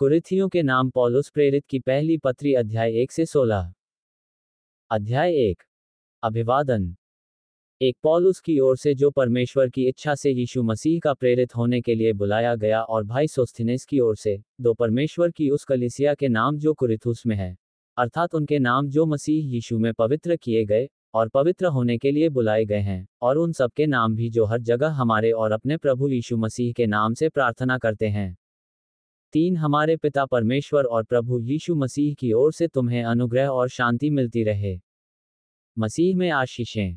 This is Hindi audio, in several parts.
कुरिथियों के नाम पौलुस प्रेरित की पहली पत्री अध्याय एक से सोलह अध्याय एक अभिवादन एक पॉलुस की ओर से जो परमेश्वर की इच्छा से यीशु मसीह का प्रेरित होने के लिए बुलाया गया और भाई सोस्थिनेस की ओर से दो परमेश्वर की उस कलिसिया के नाम जो कुरिथुस में है अर्थात उनके नाम जो मसीह यीशु में पवित्र किए गए और पवित्र होने के लिए बुलाए गए हैं और उन सबके नाम भी जो हर जगह हमारे और अपने प्रभु यीशु मसीह के नाम से प्रार्थना करते हैं तीन हमारे पिता परमेश्वर और प्रभु यीशु मसीह की ओर से तुम्हें अनुग्रह और शांति मिलती रहे मसीह में आशीषें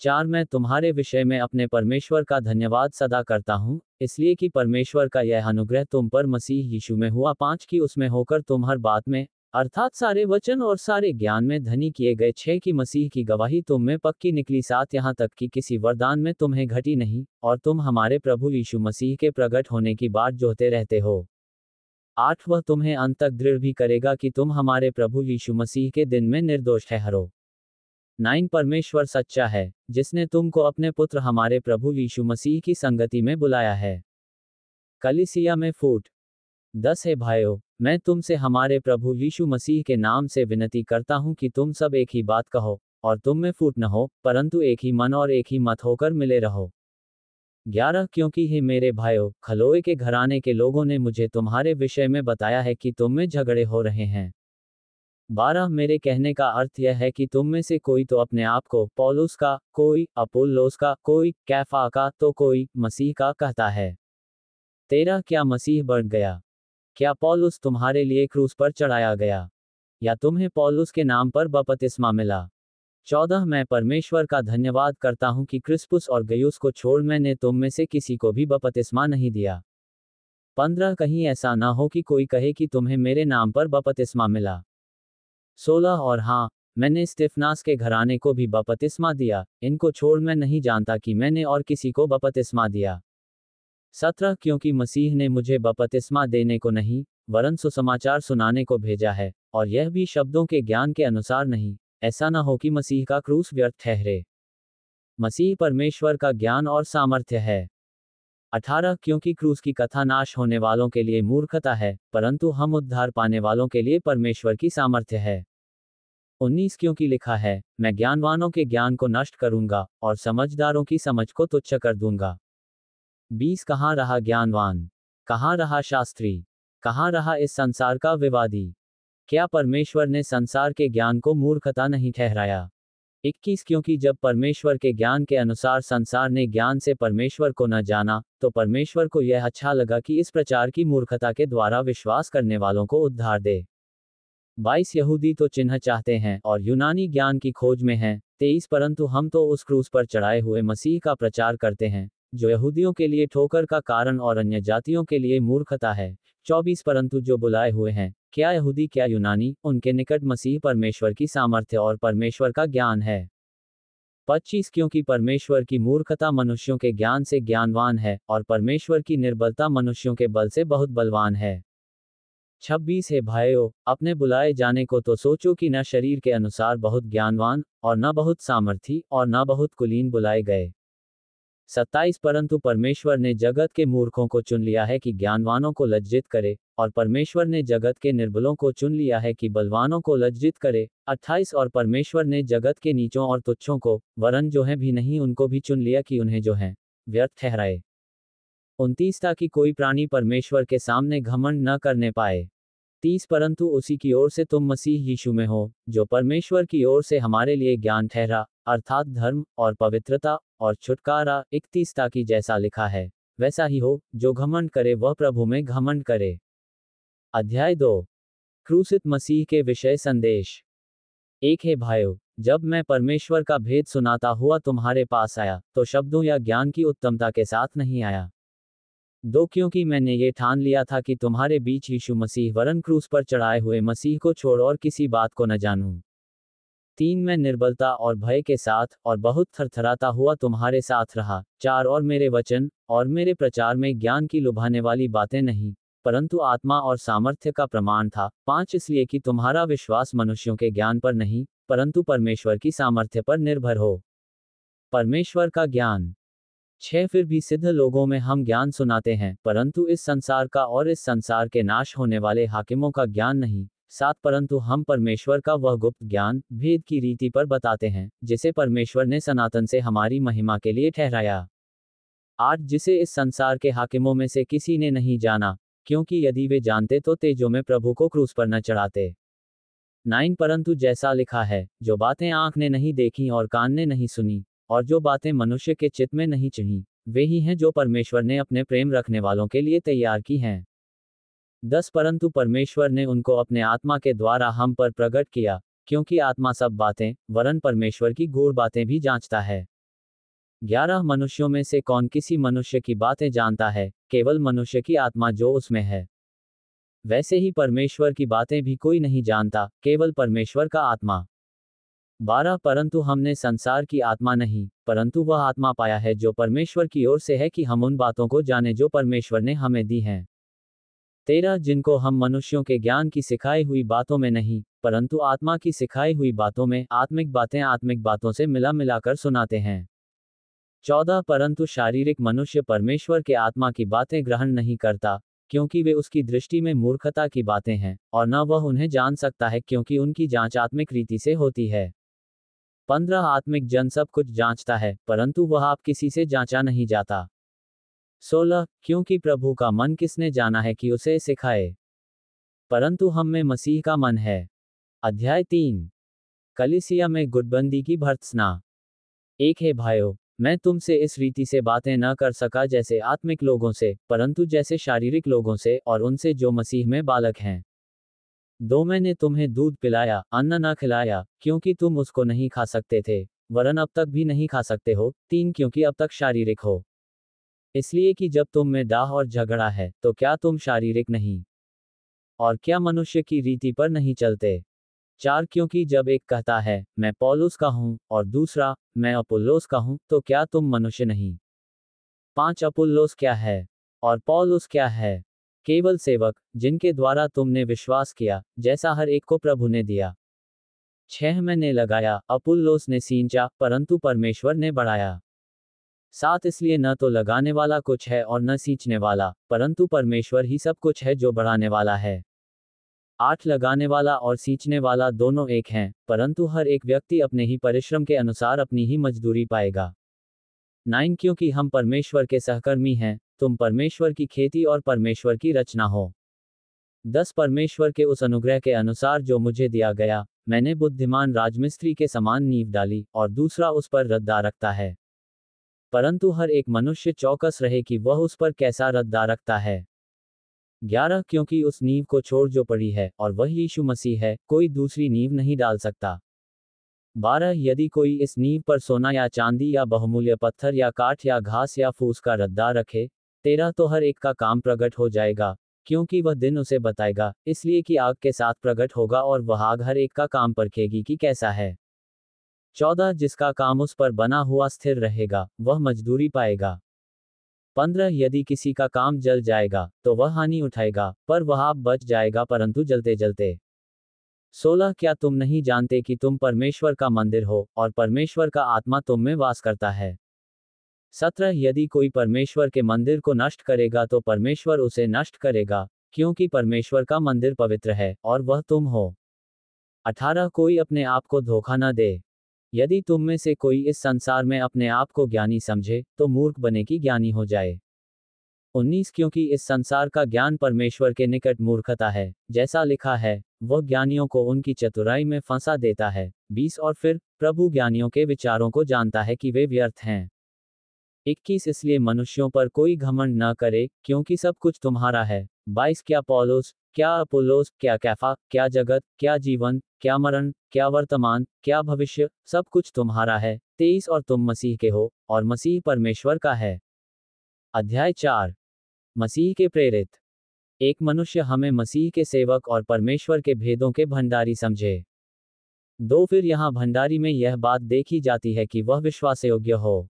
चार मैं तुम्हारे विषय में अपने परमेश्वर का धन्यवाद सदा करता हूँ इसलिए कि परमेश्वर का यह अनुग्रह तुम पर मसीह यीशु में हुआ पांच की उसमें होकर तुम हर बात में अर्थात सारे वचन और सारे ज्ञान में धनी किए गए छह की मसीह की गवाही तुम में पक्की निकली सात यहाँ तक कि किसी वरदान में तुम्हें घटी नहीं और तुम हमारे प्रभु यीशु मसीह के प्रकट होने की बात जोहते रहते हो आठ वह तुम्हें अंत तक दृढ़ भी करेगा कि तुम हमारे प्रभु यीशु मसीह के दिन में निर्दोष ठहरो नाइन परमेश्वर सच्चा है जिसने तुमको अपने पुत्र हमारे प्रभु यीशु मसीह की संगति में बुलाया है कलिसिया में फूट दस है भाइयों मैं तुमसे हमारे प्रभु यीशु मसीह के नाम से विनती करता हूँ कि तुम सब एक ही बात कहो और तुम में फूट न हो परंतु एक ही मन और एक ही मत होकर मिले रहो ग्यारह क्योंकि ही मेरे भाइयों खलोए के घराने के लोगों ने मुझे तुम्हारे विषय में बताया है कि तुम में झगड़े हो रहे हैं बारह मेरे कहने का अर्थ यह है कि तुम में से कोई तो अपने आप को पोलूस का कोई अपोलोस का कोई कैफा का तो कोई मसीह का कहता है तेरह क्या मसीह बढ़ गया क्या पोलूस तुम्हारे लिए क्रूस पर चढ़ाया गया या तुम्हें पोलूस के नाम पर बपतिस्मा मिला चौदह मैं परमेश्वर का धन्यवाद करता हूँ कि क्रिस्पुस और गयूस को छोड़ मैंने तुम में से किसी को भी बपतिस्मा नहीं दिया पंद्रह कहीं ऐसा ना हो कि कोई कहे कि तुम्हें मेरे नाम पर बपतिस्मा मिला सोलह और हाँ मैंने स्टिफनास के घराने को भी बपतिस्मा दिया इनको छोड़ मैं नहीं जानता कि मैंने और किसी को बपतिस्मा दिया सत्रह क्योंकि मसीह ने मुझे बपतिस्मा देने को नहीं वरन सुसमाचार सुनाने को भेजा है और यह भी शब्दों के ज्ञान के अनुसार नहीं ऐसा ना हो कि मसीह का क्रूस व्यर्थ ठहरे मसीह परमेश्वर का ज्ञान और सामर्थ्य है अठारह क्योंकि क्रूस की कथा नाश होने वालों के लिए मूर्खता है परंतु हम उद्धार पाने वालों के लिए परमेश्वर की सामर्थ्य है उन्नीस क्योंकि लिखा है मैं ज्ञानवानों के ज्ञान को नष्ट करूंगा और समझदारों की समझ को तुच्छ कर दूंगा बीस कहाँ रहा ज्ञानवान कहाँ रहा शास्त्री कहाँ रहा इस संसार का विवादी क्या परमेश्वर ने संसार के ज्ञान को मूर्खता नहीं ठहराया 21 क्योंकि जब परमेश्वर के ज्ञान के अनुसार संसार ने ज्ञान से परमेश्वर को न जाना तो परमेश्वर को यह अच्छा लगा कि इस प्रचार की मूर्खता के द्वारा विश्वास करने वालों को उद्धार दे बाईस यहूदी तो चिन्ह चाहते हैं और यूनानी ज्ञान की खोज में हैं तेईस परंतु हम तो उस क्रूस पर चढ़ाए हुए मसीह का प्रचार करते हैं जो यहूदियों के लिए ठोकर का कारण और अन्य जातियों के लिए मूर्खता है चौबीस परंतु जो बुलाए हुए हैं क्या यहूदी क्या यूनानी उनके निकट मसीह परमेश्वर की सामर्थ्य और परमेश्वर का ज्ञान है पच्चीस क्योंकि परमेश्वर की मूर्खता मनुष्यों के ज्ञान से ज्ञानवान है और परमेश्वर की निर्बलता मनुष्यों के बल से बहुत बलवान है छब्बीस है भाइयों अपने बुलाए जाने को तो सोचो कि न शरीर के अनुसार बहुत ज्ञानवान और न बहुत सामर्थी और न बहुत कुलीन बुलाए गए सत्ताईस परंतु परमेश्वर ने जगत के मूर्खों को चुन लिया है कि ज्ञानवानों को लज्जित करे और परमेश्वर ने जगत के निर्बलों को चुन लिया है कि बलवानों को लज्जित करे अट्ठाईस और परमेश्वर ने जगत के नीचों और तुच्छों को वरन जो है भी नहीं उनको भी चुन लिया कि उन्हें जो है व्यर्थ ठहराए उनतीस ताकि कोई प्राणी परमेश्वर के सामने घमंड न करने पाए तीस परंतु उसी की ओर से तुम मसीह यीशु में हो जो परमेश्वर की ओर से हमारे लिए ज्ञान ठहरा अर्थात धर्म और पवित्रता और छुटकारा इकतीसता की जैसा लिखा है वैसा ही हो जो घमंड करे वह प्रभु में घमंड करे अध्याय दो क्रूसित मसीह के विषय संदेश एक है भाइयों जब मैं परमेश्वर का भेद सुनाता हुआ तुम्हारे पास आया तो शब्दों या ज्ञान की उत्तमता के साथ नहीं आया दो क्योंकि मैंने ये ठान लिया था कि तुम्हारे बीच यीशु मसीह वरन क्रूस पर चढ़ाए हुए मसीह को छोड़ और किसी बात को न जानूं तीन मैं निर्बलता और भय के साथ और बहुत थरथराता हुआ तुम्हारे साथ रहा चार और मेरे वचन और मेरे प्रचार में ज्ञान की लुभाने वाली बातें नहीं परंतु आत्मा और सामर्थ्य का प्रमाण था पांच इसलिए कि तुम्हारा विश्वास मनुष्यों के ज्ञान पर नहीं परंतु परमेश्वर की सामर्थ्य पर निर्भर हो परमेश्वर का ज्ञान छह फिर भी सिद्ध लोगों में हम ज्ञान सुनाते हैं परंतु इस संसार का और इस संसार के नाश होने वाले हाकिमों का ज्ञान नहीं साथ परंतु हम परमेश्वर का वह गुप्त ज्ञान भेद की रीति पर बताते हैं जिसे परमेश्वर ने सनातन से हमारी महिमा के लिए ठहराया आज जिसे इस संसार के हाकिमों में से किसी ने नहीं जाना क्योंकि यदि वे जानते तो तेजो में प्रभु को क्रूस पर न चढ़ाते नाइन परंतु जैसा लिखा है जो बातें आंख ने नहीं देखी और कान ने नहीं सुनी और जो बातें मनुष्य के चित्त में नहीं चढ़ी वे ही हैं जो परमेश्वर ने अपने प्रेम रखने वालों के लिए तैयार की हैं दस परंतु परमेश्वर ने उनको अपने आत्मा के द्वारा हम पर प्रकट किया क्योंकि आत्मा सब बातें वरन परमेश्वर की गूढ़ बातें भी जांचता है ग्यारह मनुष्यों में से कौन किसी मनुष्य की बातें जानता है केवल मनुष्य की आत्मा जो उसमें है वैसे ही परमेश्वर की बातें भी कोई नहीं जानता केवल परमेश्वर का आत्मा बारह परंतु हमने संसार की आत्मा नहीं परंतु वह आत्मा पाया है जो परमेश्वर की ओर से है कि हम उन बातों को जाने जो परमेश्वर ने हमें दी हैं तेरह जिनको हम मनुष्यों के ज्ञान की सिखाई हुई बातों में नहीं परंतु आत्मा की सिखाई हुई बातों में आत्मिक बातें आत्मिक बातों से मिला मिलाकर सुनाते हैं चौदह परंतु शारीरिक मनुष्य परमेश्वर के आत्मा की बातें ग्रहण नहीं करता क्योंकि वे उसकी दृष्टि में मूर्खता की बातें हैं और न वह उन्हें जान सकता है क्योंकि उनकी जांच आत्मिक रीति से होती है पंद्रह आत्मिक जन सब कुछ जांचता है परंतु वह आप किसी से जांचा नहीं जाता सोलह क्योंकि प्रभु का मन किसने जाना है कि उसे सिखाए परंतु हम में मसीह का मन है अध्याय तीन कलिसिया में गुटबंदी की भर्त्सना एक है भाइयों मैं तुमसे इस रीति से बातें न कर सका जैसे आत्मिक लोगों से परंतु जैसे शारीरिक लोगों से और उनसे जो मसीह में बालक हैं दो मैंने तुम्हें दूध पिलाया अन्न न खिलाया क्योंकि तुम उसको नहीं खा सकते थे वरन अब तक भी नहीं खा सकते हो तीन क्योंकि अब तक शारीरिक हो इसलिए कि जब तुम में दाह और झगड़ा है तो क्या तुम शारीरिक नहीं और क्या मनुष्य की रीति पर नहीं चलते चार क्योंकि जब एक कहता है मैं पोलुस का हूँ और दूसरा मैं अपुल्लोस का हूँ तो क्या तुम मनुष्य नहीं पांच अपुल्लोस क्या है और पोलोस क्या है केवल सेवक जिनके द्वारा तुमने विश्वास किया जैसा हर एक को प्रभु ने दिया छह मैंने लगाया अपुल्लोस ने सींचा परंतु परमेश्वर ने बढ़ाया साथ इसलिए न तो लगाने वाला कुछ है और न सींचने वाला परंतु परमेश्वर ही सब कुछ है जो बढ़ाने वाला है आठ लगाने वाला और सींचने वाला दोनों एक हैं परंतु हर एक व्यक्ति अपने ही परिश्रम के अनुसार अपनी ही मजदूरी पाएगा नाइन क्योंकि हम परमेश्वर के सहकर्मी हैं तुम परमेश्वर की खेती और परमेश्वर की रचना हो दस परमेश्वर के उस अनुग्रह के अनुसार जो मुझे दिया गया मैंने बुद्धिमान राजमिस्त्री के समान नींव डाली और दूसरा उस पर रद्दा रखता है परंतु हर एक मनुष्य चौकस रहे कि वह उस पर कैसा रद्दा रखता है ग्यारह क्योंकि उस नींव को छोड़ जो पड़ी है और वह यीशु मसीह है कोई दूसरी नींव नहीं डाल सकता बारह यदि कोई इस नींव पर सोना या चांदी या बहुमूल्य पत्थर या काठ या घास या फूस का रद्दा रखे तेरह तो हर एक का काम प्रकट हो जाएगा क्योंकि वह दिन उसे बताएगा इसलिए कि आग के साथ प्रकट होगा और वह आग हर एक का काम परखेगी कि कैसा है चौदह जिसका काम उस पर बना हुआ स्थिर रहेगा वह मजदूरी पाएगा पंद्रह यदि किसी का काम जल जाएगा तो वह हानि उठाएगा पर वह आप बच जाएगा परंतु जलते जलते सोलह क्या तुम नहीं जानते कि तुम परमेश्वर का मंदिर हो और परमेश्वर का आत्मा तुम में वास करता है सत्रह यदि कोई परमेश्वर के मंदिर को नष्ट करेगा तो परमेश्वर उसे नष्ट करेगा क्योंकि परमेश्वर का मंदिर पवित्र है और वह तुम हो अठारह कोई अपने आप को धोखा न दे यदि तुम में से कोई इस संसार में अपने आप को ज्ञानी समझे तो मूर्ख बने की ज्ञानी हो जाए उन्नीस क्योंकि इस संसार का ज्ञान परमेश्वर के निकट मूर्खता है जैसा लिखा है वह ज्ञानियों को उनकी चतुराई में फंसा देता है बीस और फिर प्रभु ज्ञानियों के विचारों को जानता है कि वे व्यर्थ हैं इक्कीस इसलिए मनुष्यों पर कोई घमंड न करे क्योंकि सब कुछ तुम्हारा है बाईस क्या पॉलोस क्या अपोलोस क्या कैफा क्या जगत क्या जीवन क्या मरण क्या वर्तमान क्या भविष्य सब कुछ तुम्हारा है तेईस और तुम मसीह के हो और मसीह परमेश्वर का है अध्याय चार मसीह के प्रेरित एक मनुष्य हमें मसीह के सेवक और परमेश्वर के भेदों के भंडारी समझे दो फिर यहाँ भंडारी में यह बात देखी जाती है कि वह विश्वास योग्य हो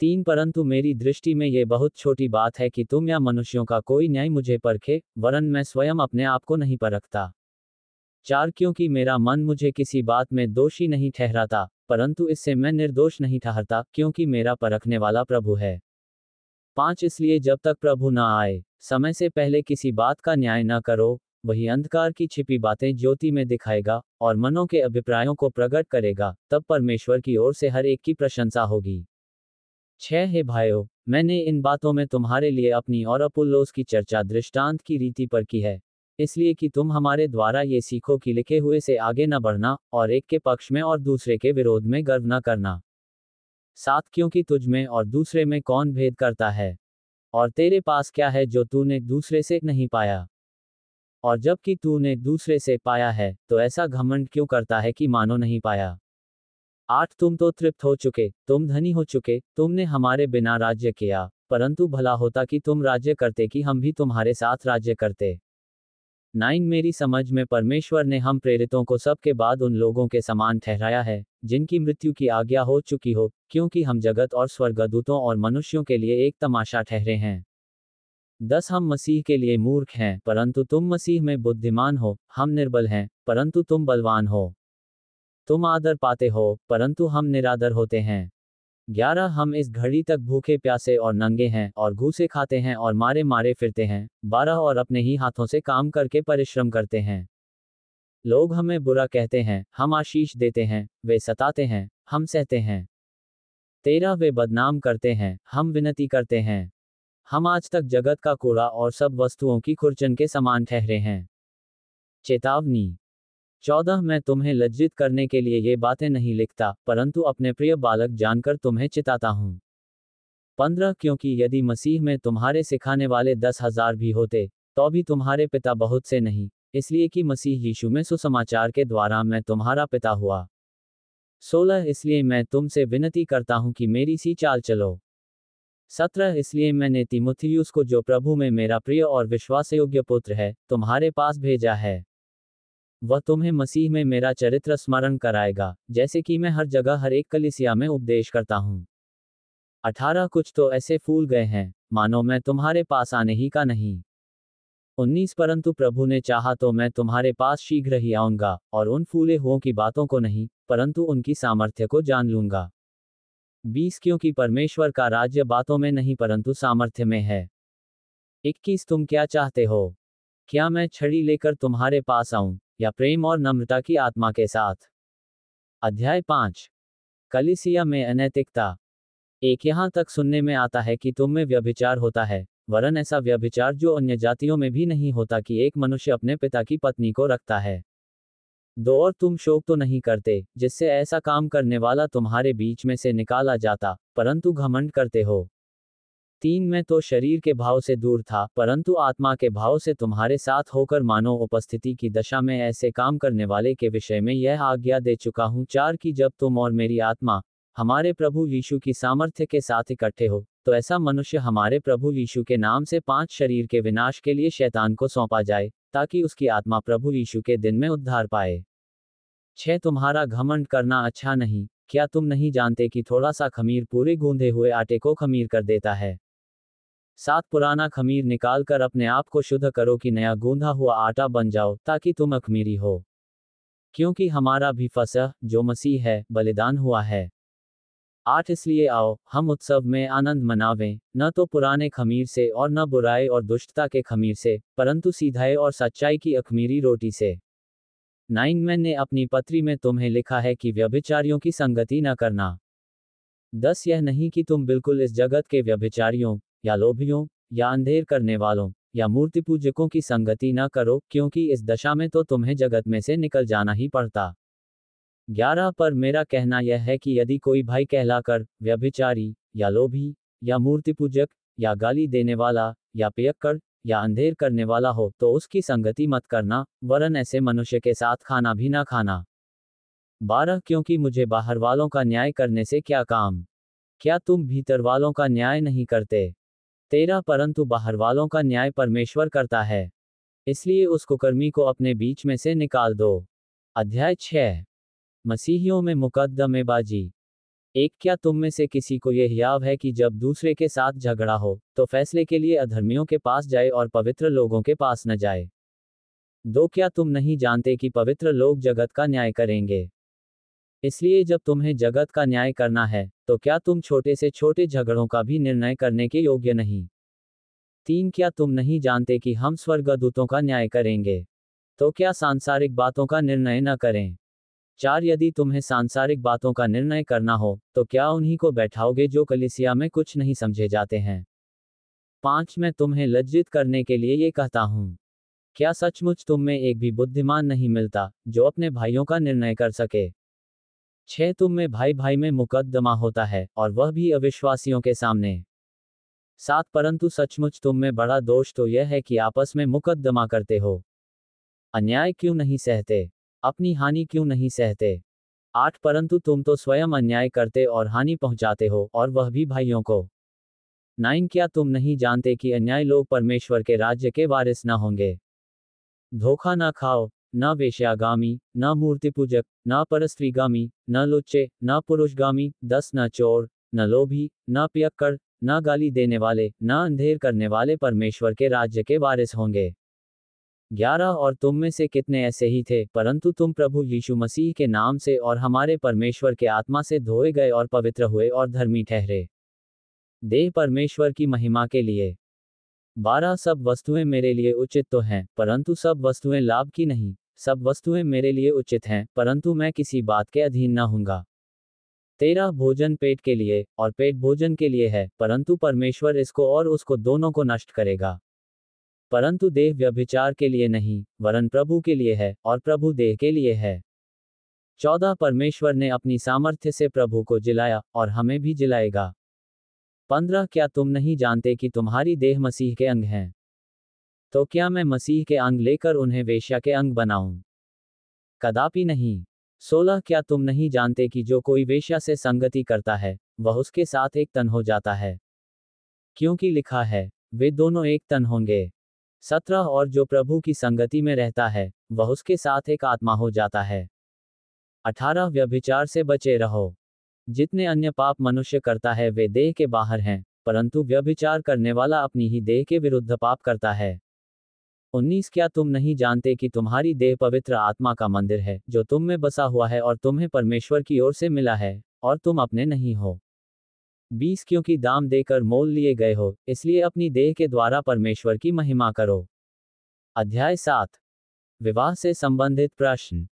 तीन परंतु मेरी दृष्टि में ये बहुत छोटी बात है कि तुम या मनुष्यों का कोई न्याय मुझे परखे वरन मैं स्वयं अपने आप को नहीं परखता चार क्योंकि मेरा मन मुझे किसी बात में दोषी नहीं ठहराता परंतु इससे मैं निर्दोष नहीं ठहरता क्योंकि मेरा परखने वाला प्रभु है पांच इसलिए जब तक प्रभु न आए समय से पहले किसी बात का न्याय न करो वही अंधकार की छिपी बातें ज्योति में दिखाएगा और मनों के अभिप्रायों को प्रकट करेगा तब परमेश्वर की ओर से हर एक की प्रशंसा होगी छह हे भाइयों मैंने इन बातों में तुम्हारे लिए अपनी और अपुल्लोस की चर्चा दृष्टांत की रीति पर की है इसलिए कि तुम हमारे द्वारा ये सीखो कि लिखे हुए से आगे न बढ़ना और एक के पक्ष में और दूसरे के विरोध में गर्व न करना साथ क्योंकि तुझ में और दूसरे में कौन भेद करता है और तेरे पास क्या है जो तूने दूसरे से नहीं पाया और जबकि तूने दूसरे से पाया है तो ऐसा घमंड क्यों करता है कि मानो नहीं पाया आठ तुम तो तृप्त हो चुके तुम धनी हो चुके तुमने हमारे बिना राज्य किया परंतु भला होता कि तुम राज्य करते कि हम भी तुम्हारे साथ राज्य करते नाइन मेरी समझ में परमेश्वर ने हम प्रेरितों को सबके बाद उन लोगों के समान ठहराया है जिनकी मृत्यु की आज्ञा हो चुकी हो क्योंकि हम जगत और स्वर्गदूतों और मनुष्यों के लिए एक तमाशा ठहरे हैं दस हम मसीह के लिए मूर्ख हैं परंतु तुम मसीह में बुद्धिमान हो हम निर्बल हैं परंतु तुम बलवान हो तुम आदर पाते हो परंतु हम निरादर होते हैं ग्यारह हम इस घड़ी तक भूखे प्यासे और नंगे हैं और घूसे खाते हैं और मारे मारे फिरते हैं बारह और अपने ही हाथों से काम करके परिश्रम करते हैं लोग हमें बुरा कहते हैं हम आशीष देते हैं वे सताते हैं हम सहते हैं तेरह वे बदनाम करते हैं हम विनती करते हैं हम आज तक जगत का कूड़ा और सब वस्तुओं की खुरचन के समान ठहरे हैं चेतावनी चौदह मैं तुम्हें लज्जित करने के लिए ये बातें नहीं लिखता परंतु अपने प्रिय बालक जानकर तुम्हें चिताता हूँ पंद्रह क्योंकि यदि मसीह में तुम्हारे सिखाने वाले दस हजार भी होते तो भी तुम्हारे पिता बहुत से नहीं इसलिए कि मसीह यीशु में सुसमाचार के द्वारा मैं तुम्हारा पिता हुआ सोलह इसलिए मैं तुमसे विनती करता हूँ कि मेरी सी चाल चलो सत्रह इसलिए मैंने तिमुथियुस को जो प्रभु में मेरा प्रिय और विश्वास योग्य पुत्र है तुम्हारे पास भेजा है वह तुम्हें मसीह में मेरा चरित्र स्मरण कराएगा जैसे कि मैं हर जगह हर एक कलिसिया में उपदेश करता हूँ अठारह कुछ तो ऐसे फूल गए हैं मानो मैं तुम्हारे पास आने ही का नहीं उन्नीस परंतु प्रभु ने चाहा तो मैं तुम्हारे पास शीघ्र ही आऊंगा और उन फूले हुओं की बातों को नहीं परंतु उनकी सामर्थ्य को जान लूंगा बीस क्योंकि परमेश्वर का राज्य बातों में नहीं परंतु सामर्थ्य में है इक्कीस तुम क्या चाहते हो क्या मैं छड़ी लेकर तुम्हारे पास आऊं या प्रेम और नम्रता की आत्मा के साथ अध्याय पांच कलिसिया में अनैतिकता एक यहां तक सुनने में आता है कि तुम में व्यभिचार होता है वरन ऐसा व्यभिचार जो अन्य जातियों में भी नहीं होता कि एक मनुष्य अपने पिता की पत्नी को रखता है दो और तुम शोक तो नहीं करते जिससे ऐसा काम करने वाला तुम्हारे बीच में से निकाला जाता परंतु घमंड करते हो तीन मैं तो शरीर के भाव से दूर था परंतु आत्मा के भाव से तुम्हारे साथ होकर मानव उपस्थिति की दशा में ऐसे काम करने वाले के विषय में यह आज्ञा दे चुका हूँ चार की जब तुम और मेरी आत्मा हमारे प्रभु यीशु की सामर्थ्य के साथ इकट्ठे हो तो ऐसा मनुष्य हमारे प्रभु यीशु के नाम से पांच शरीर के विनाश के लिए शैतान को सौंपा जाए ताकि उसकी आत्मा प्रभु यीशु के दिन में उद्धार पाए छह तुम्हारा घमंड करना अच्छा नहीं क्या तुम नहीं जानते कि थोड़ा सा खमीर पूरे गूंधे हुए आटे को खमीर कर देता है सात पुराना खमीर निकाल कर अपने आप को शुद्ध करो कि नया गूंधा हुआ आटा बन जाओ ताकि तुम अखमीरी हो क्योंकि हमारा भी फसह जो मसीह है बलिदान हुआ है आठ इसलिए आओ हम उत्सव में आनंद मनावें न तो पुराने खमीर से और न बुराई और दुष्टता के खमीर से परंतु सीधाई और सच्चाई की अखमीरी रोटी से नाइनमैन ने अपनी पत्री में तुम्हें लिखा है कि व्यभिचारियों की संगति न करना दस यह नहीं कि तुम बिल्कुल इस जगत के व्यभिचारियों या लोभियों या अंधेर करने वालों या मूर्ति पूजकों की संगति न करो क्योंकि इस दशा में तो तुम्हें जगत में से निकल जाना ही पड़ता ग्यारह पर मेरा कहना यह है कि यदि कोई भाई कहलाकर व्यभिचारी या लोभी या मूर्ति पूजक या गाली देने वाला या पियक्कड़ या अंधेर करने वाला हो तो उसकी संगति मत करना वरन ऐसे मनुष्य के साथ खाना भी ना खाना बारह क्योंकि मुझे बाहर वालों का न्याय करने से क्या काम क्या तुम भीतर वालों का न्याय नहीं करते तेरा परंतु बाहर वालों का न्याय परमेश्वर करता है इसलिए उस कुकर्मी को अपने बीच में से निकाल दो अध्याय छः मसीहियों में मुकदमेबाजी एक क्या तुम में से किसी को यह याव है कि जब दूसरे के साथ झगड़ा हो तो फैसले के लिए अधर्मियों के पास जाए और पवित्र लोगों के पास न जाए दो क्या तुम नहीं जानते कि पवित्र लोग जगत का न्याय करेंगे इसलिए जब तुम्हें जगत का न्याय करना है तो क्या तुम छोटे से छोटे झगड़ों का भी निर्णय करने के योग्य नहीं तीन क्या तुम नहीं जानते कि हम स्वर्गदूतों का न्याय करेंगे तो क्या सांसारिक बातों का निर्णय न करें चार यदि तुम्हें सांसारिक बातों का निर्णय करना हो तो क्या उन्हीं को बैठाओगे जो कलिसिया में कुछ नहीं समझे जाते हैं पांच मैं तुम्हें लज्जित करने के लिए ये कहता हूँ क्या सचमुच तुम में एक भी बुद्धिमान नहीं मिलता जो अपने भाइयों का निर्णय कर सके छह तुम में भाई भाई में मुकदमा होता है और वह भी अविश्वासियों के सामने सात परंतु सचमुच तुम में बड़ा दोष तो यह है कि आपस में मुकदमा करते हो अन्याय क्यों नहीं सहते अपनी हानि क्यों नहीं सहते आठ परंतु तुम तो स्वयं अन्याय करते और हानि पहुंचाते हो और वह भी भाइयों को नाइन क्या तुम नहीं जानते कि अन्याय लोग परमेश्वर के राज्य के वारिस न होंगे धोखा न खाओ न वेश्यागामी न मूर्तिपूजक न परस्त्रीगामी न लुच्चे न पुरुषगामी दस न चोर न लोभी न पियक्कर न गाली देने वाले न अंधेर करने वाले परमेश्वर के राज्य के वारिस होंगे ग्यारह और तुम में से कितने ऐसे ही थे परंतु तुम प्रभु यीशु मसीह के नाम से और हमारे परमेश्वर के आत्मा से धोए गए और पवित्र हुए और धर्मी ठहरे देह परमेश्वर की महिमा के लिए बारह सब वस्तुएं मेरे लिए उचित तो हैं परंतु सब वस्तुएं लाभ की नहीं सब वस्तुएं मेरे लिए उचित हैं परंतु मैं किसी बात के अधीन न हूँगा तेरा भोजन पेट के लिए और पेट भोजन के लिए है परंतु परमेश्वर इसको और उसको दोनों को नष्ट करेगा परंतु देह व्यभिचार के लिए नहीं वरन प्रभु के लिए है और प्रभु देह के लिए है चौदह परमेश्वर ने अपनी सामर्थ्य से प्रभु को जिलाया और हमें भी जिलाएगा पंद्रह क्या तुम नहीं जानते कि तुम्हारी देह मसीह के अंग हैं तो क्या मैं मसीह के अंग लेकर उन्हें वेश्या के अंग बनाऊं? कदापि नहीं सोलह क्या तुम नहीं जानते कि जो कोई वेश्या से संगति करता है वह उसके साथ एक तन हो जाता है क्योंकि लिखा है वे दोनों एक तन होंगे सत्रह और जो प्रभु की संगति में रहता है वह उसके साथ एक आत्मा हो जाता है अठारह व्यभिचार से बचे रहो जितने अन्य पाप मनुष्य करता है वे देह के बाहर हैं परंतु व्यभिचार करने वाला अपनी ही देह के विरुद्ध पाप करता है उन्नीस क्या तुम नहीं जानते कि तुम्हारी देह पवित्र आत्मा का मंदिर है जो तुम में बसा हुआ है और तुम्हें परमेश्वर की ओर से मिला है और तुम अपने नहीं हो बीस क्योंकि दाम देकर मोल लिए गए हो इसलिए अपनी देह के द्वारा परमेश्वर की महिमा करो अध्याय सात विवाह से संबंधित प्रश्न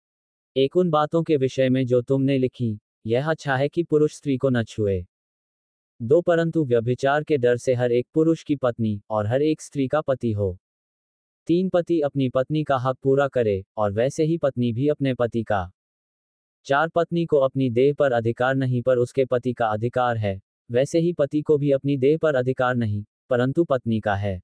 एक उन बातों के विषय में जो तुमने लिखी यह अच्छा है कि पुरुष स्त्री को न छुए दो परंतु व्यभिचार के डर से हर एक पुरुष की पत्नी और हर एक स्त्री का पति हो तीन पति अपनी पत्नी का हक पूरा करे और वैसे ही पत्नी भी अपने पति का चार पत्नी को अपनी देह पर अधिकार नहीं पर उसके पति का अधिकार है वैसे ही पति को भी अपनी देह पर अधिकार नहीं परंतु पत्नी का है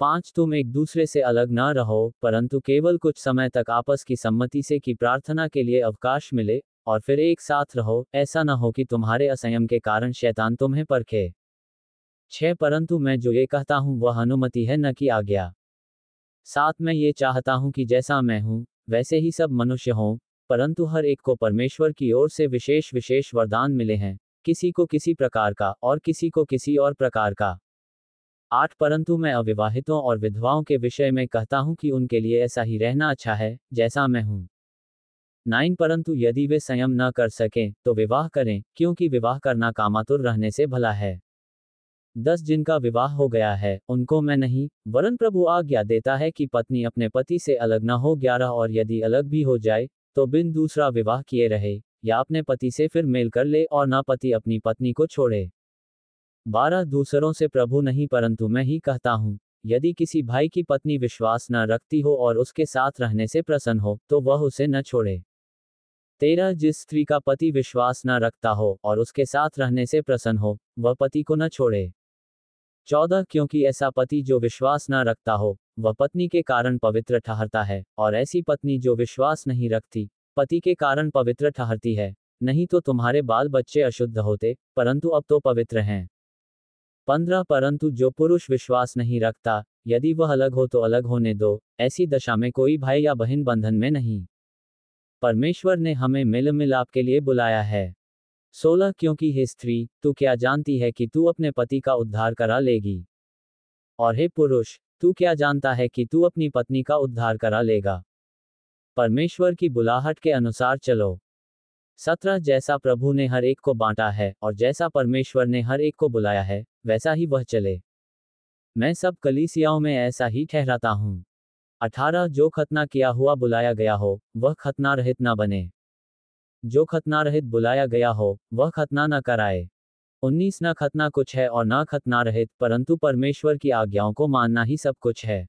पांच तुम एक दूसरे से अलग ना रहो परंतु केवल कुछ समय तक आपस की सम्मति से की प्रार्थना के लिए अवकाश मिले और फिर एक साथ रहो ऐसा ना हो कि तुम्हारे असंयम के कारण शैतान तुम्हें परखे छह परंतु मैं जो ये कहता हूँ वह अनुमति है न कि आज्ञा साथ में ये चाहता हूँ कि जैसा मैं हूँ वैसे ही सब मनुष्य हों परंतु हर एक को परमेश्वर की ओर से विशेष विशेष वरदान मिले हैं किसी को किसी प्रकार का और किसी को किसी और प्रकार का आठ परंतु मैं अविवाहितों और विधवाओं के विषय में कहता हूँ कि उनके लिए ऐसा ही रहना अच्छा है जैसा मैं हूँ नाइन परंतु यदि वे संयम न कर सकें तो विवाह करें क्योंकि विवाह करना कामातुर रहने से भला है दस जिनका विवाह हो गया है उनको मैं नहीं वरन प्रभु आज्ञा देता है कि पत्नी अपने पति से अलग न हो ग्यारह और यदि अलग भी हो जाए तो बिन दूसरा विवाह किए रहे या अपने पति से फिर मेल कर ले और ना पति अपनी पत्नी को छोड़े बारह दूसरों से प्रभु नहीं परंतु मैं ही कहता हूँ यदि किसी भाई की पत्नी विश्वास न रखती हो और उसके साथ रहने से प्रसन्न हो तो वह उसे न छोड़े तेरह जिस स्त्री का पति विश्वास न रखता हो और उसके साथ रहने से प्रसन्न हो वह पति को न छोड़े चौदह क्योंकि ऐसा पति जो विश्वास न रखता हो वह पत्नी के कारण पवित्र ठहरता है और ऐसी पत्नी जो विश्वास नहीं रखती पति के कारण पवित्र ठहरती है नहीं तो तुम्हारे बाल बच्चे अशुद्ध होते परंतु अब तो पवित्र हैं पंद्रह परंतु जो पुरुष विश्वास नहीं रखता यदि वह अलग हो तो अलग होने दो ऐसी दशा में कोई भाई या बहन बंधन में नहीं परमेश्वर ने हमें मिल मिलाप के लिए बुलाया है सोलह क्योंकि हे स्त्री तू क्या जानती है कि तू अपने पति का उद्धार करा लेगी और हे पुरुष तू क्या जानता है कि तू अपनी पत्नी का उद्धार करा लेगा परमेश्वर की बुलाहट के अनुसार चलो सत्रह जैसा प्रभु ने हर एक को बांटा है और जैसा परमेश्वर ने हर एक को बुलाया है वैसा ही वह चले मैं सब कलीसियाओं में ऐसा ही ठहराता हूँ अठारह जो खतना किया हुआ बुलाया गया हो वह खतना रहित ना बने जो खतना रहित बुलाया गया हो वह खतना न कराए उन्नीस न खतना कुछ है और न खतना रहित परंतु परमेश्वर की आज्ञाओं को मानना ही सब कुछ है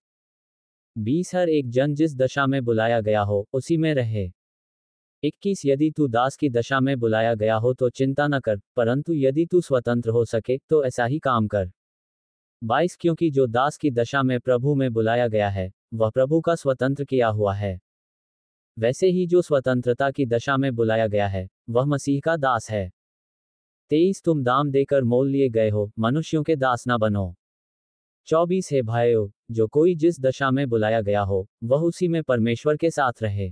बीस हर एक जन जिस दशा में बुलाया गया हो उसी में रहे इक्कीस यदि तू दास की दशा में बुलाया गया हो तो चिंता न कर परंतु यदि तू स्वतंत्र हो सके तो ऐसा ही काम कर बाईस क्योंकि जो दास की दशा में प्रभु में बुलाया गया है वह प्रभु का स्वतंत्र किया हुआ है वैसे ही जो स्वतंत्रता की दशा में बुलाया गया है वह मसीह का दास है तेईस तुम दाम देकर मोल लिए गए हो मनुष्यों के दास ना बनो चौबीस है भाइयों जो कोई जिस दशा में बुलाया गया हो वह उसी में परमेश्वर के साथ रहे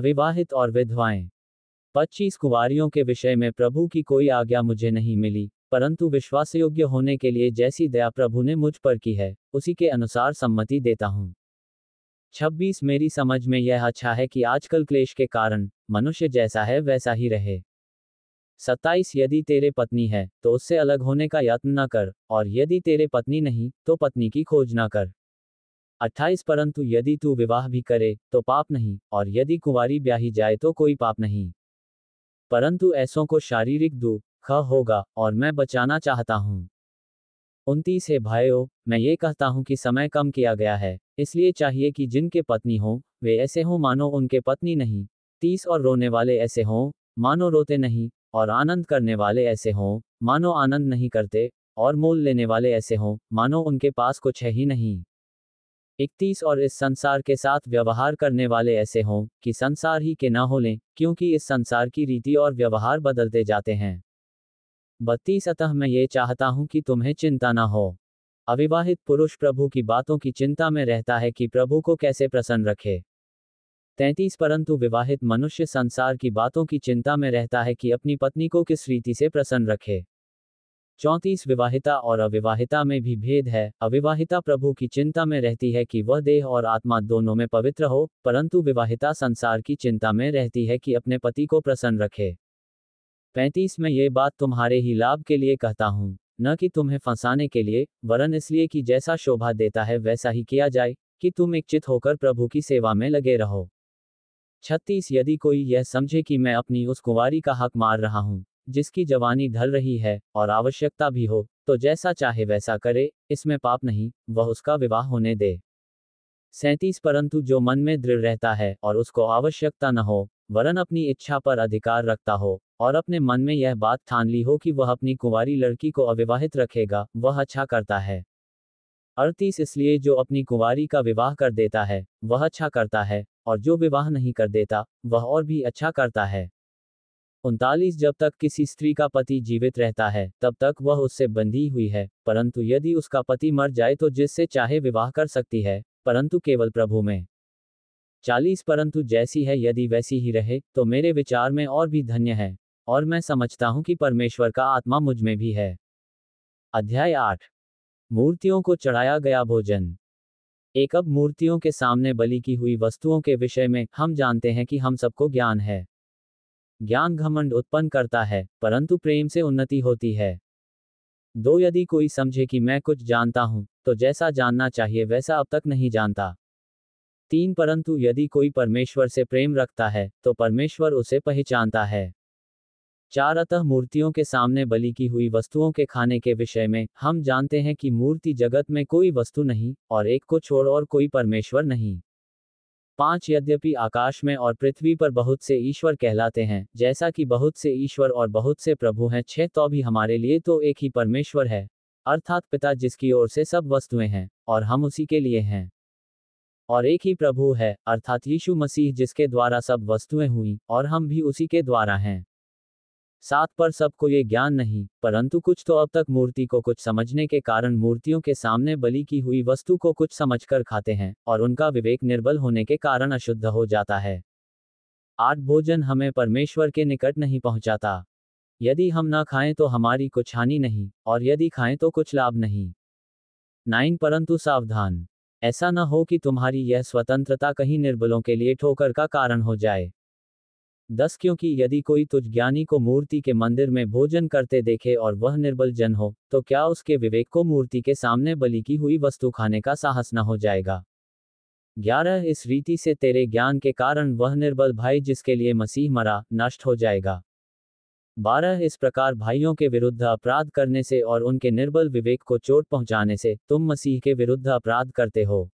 अविवाहित और विधवाएं पच्चीस कुवारियों के विषय में प्रभु की कोई आज्ञा मुझे नहीं मिली परंतु विश्वास योग्य होने के लिए जैसी दया प्रभु ने मुझ पर की है उसी के अनुसार सम्मति देता हूँ छब्बीस मेरी समझ में यह अच्छा है कि आजकल क्लेश के कारण मनुष्य जैसा है वैसा ही रहे सत्ताईस यदि तेरे पत्नी है तो उससे अलग होने का यत्न न कर और यदि तेरे पत्नी नहीं तो पत्नी की खोज न कर अट्ठाईस परंतु यदि तू विवाह भी करे तो पाप नहीं और यदि कुंवारी ब्याही जाए तो कोई पाप नहीं परंतु ऐसों को शारीरिक दुख होगा और मैं बचाना चाहता हूँ उनतीस है भाइयों मैं ये कहता हूँ कि समय कम किया गया है इसलिए चाहिए कि जिनके पत्नी हों वे ऐसे हों मानो उनके पत्नी नहीं तीस और रोने वाले ऐसे हों मानो रोते नहीं और आनंद करने वाले ऐसे हों मानो आनंद नहीं करते और मोल लेने वाले ऐसे हों मानो उनके पास कुछ है ही नहीं इकतीस और इस संसार के साथ व्यवहार करने वाले ऐसे हों कि संसार ही के ना हो लें क्योंकि इस संसार की रीति और व्यवहार बदलते जाते हैं बत्तीस अतः मैं ये चाहता हूँ कि तुम्हें चिंता ना हो अविवाहित पुरुष प्रभु की बातों की चिंता में रहता है कि प्रभु को कैसे प्रसन्न रखे तैंतीस परंतु विवाहित मनुष्य संसार की बातों की चिंता में रहता है कि अपनी पत्नी को किस रीति से प्रसन्न रखे चौंतीस विवाहिता और अविवाहिता में भी भेद है अविवाहिता प्रभु की चिंता में रहती है कि वह देह और आत्मा दोनों में पवित्र हो परंतु विवाहिता संसार की चिंता में रहती है कि अपने पति को प्रसन्न रखे पैंतीस में ये बात तुम्हारे ही लाभ के लिए कहता हूँ न कि तुम्हें फंसाने के लिए वरन इसलिए कि जैसा शोभा देता है वैसा ही किया जाए कि तुम इच्छित होकर प्रभु की सेवा में लगे रहो छत्तीस यदि कोई यह समझे कि मैं अपनी उस कुंवारी का हक मार रहा हूँ जिसकी जवानी ढल रही है और आवश्यकता भी हो तो जैसा चाहे वैसा करे इसमें पाप नहीं वह उसका विवाह होने दे सैंतीस परंतु जो मन में दृढ़ रहता है और उसको आवश्यकता न हो वरन अपनी इच्छा पर अधिकार रखता हो और अपने मन में यह बात ठान ली हो कि वह अपनी कुंवारी लड़की को अविवाहित रखेगा वह अच्छा करता है अड़तीस इसलिए जो अपनी कुंवारी का विवाह कर देता है वह अच्छा करता है और जो विवाह नहीं कर देता वह और भी अच्छा करता है उनतालीस जब तक किसी स्त्री का पति जीवित रहता है तब तक वह उससे बंधी हुई है परंतु यदि उसका पति मर जाए तो जिससे चाहे विवाह कर सकती है परंतु केवल प्रभु में चालीस परंतु जैसी है यदि वैसी ही रहे तो मेरे विचार में और भी धन्य है और मैं समझता हूँ कि परमेश्वर का आत्मा मुझ में भी है अध्याय आठ मूर्तियों को चढ़ाया गया भोजन एक अब मूर्तियों के सामने बलि की हुई वस्तुओं के विषय में हम जानते हैं कि हम सबको ज्ञान है ज्ञान घमंड उत्पन्न करता है परंतु प्रेम से उन्नति होती है दो यदि कोई समझे कि मैं कुछ जानता हूं तो जैसा जानना चाहिए वैसा अब तक नहीं जानता तीन परंतु यदि कोई परमेश्वर से प्रेम रखता है तो परमेश्वर उसे पहचानता है चार अतः मूर्तियों के सामने बलि की हुई वस्तुओं के खाने के विषय में हम जानते हैं कि मूर्ति जगत में कोई वस्तु नहीं और एक को छोड़ और कोई परमेश्वर नहीं पांच यद्यपि आकाश में और पृथ्वी पर बहुत से ईश्वर कहलाते हैं जैसा कि बहुत से ईश्वर और बहुत से प्रभु हैं छह तो भी हमारे लिए तो एक ही परमेश्वर है अर्थात पिता जिसकी ओर से सब वस्तुएं हैं और हम उसी के लिए हैं और एक ही प्रभु है अर्थात यीशु मसीह जिसके द्वारा सब वस्तुएं हुई और हम भी उसी के द्वारा हैं साथ पर सबको ये ज्ञान नहीं परंतु कुछ तो अब तक मूर्ति को कुछ समझने के कारण मूर्तियों के सामने बलि की हुई वस्तु को कुछ समझकर खाते हैं और उनका विवेक निर्बल होने के कारण अशुद्ध हो जाता है आठ भोजन हमें परमेश्वर के निकट नहीं पहुंचाता यदि हम ना खाएं तो हमारी कुछ हानि नहीं और यदि खाएं तो कुछ लाभ नहीं नाइन परंतु सावधान ऐसा न हो कि तुम्हारी यह स्वतंत्रता कहीं निर्बलों के लिए ठोकर का कारण हो जाए दस क्योंकि यदि कोई तुझ ज्ञानी को मूर्ति के मंदिर में भोजन करते देखे और वह निर्बल जन हो तो क्या उसके विवेक को मूर्ति के सामने बलि की हुई वस्तु खाने का साहस न हो जाएगा ग्यारह इस रीति से तेरे ज्ञान के कारण वह निर्बल भाई जिसके लिए मसीह मरा नष्ट हो जाएगा बारह इस प्रकार भाइयों के विरुद्ध अपराध करने से और उनके निर्बल विवेक को चोट पहुंचाने से तुम मसीह के विरुद्ध अपराध करते हो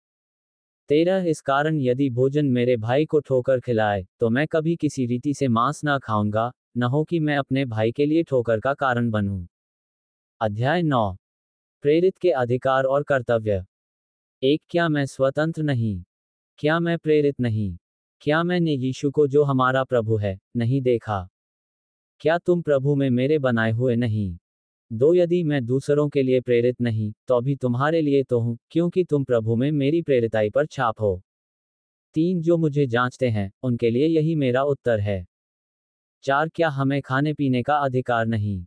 तेरह इस कारण यदि भोजन मेरे भाई को ठोकर खिलाए तो मैं कभी किसी रीति से मांस ना खाऊंगा न हो कि मैं अपने भाई के लिए ठोकर का कारण बनूं अध्याय नौ प्रेरित के अधिकार और कर्तव्य एक क्या मैं स्वतंत्र नहीं क्या मैं प्रेरित नहीं क्या मैंने यीशु को जो हमारा प्रभु है नहीं देखा क्या तुम प्रभु में मेरे बनाए हुए नहीं दो यदि मैं दूसरों के लिए प्रेरित नहीं तो भी तुम्हारे लिए तो हूँ क्योंकि तुम प्रभु में मेरी प्रेरिताई पर छाप हो तीन जो मुझे जांचते हैं उनके लिए यही मेरा उत्तर है चार क्या हमें खाने पीने का अधिकार नहीं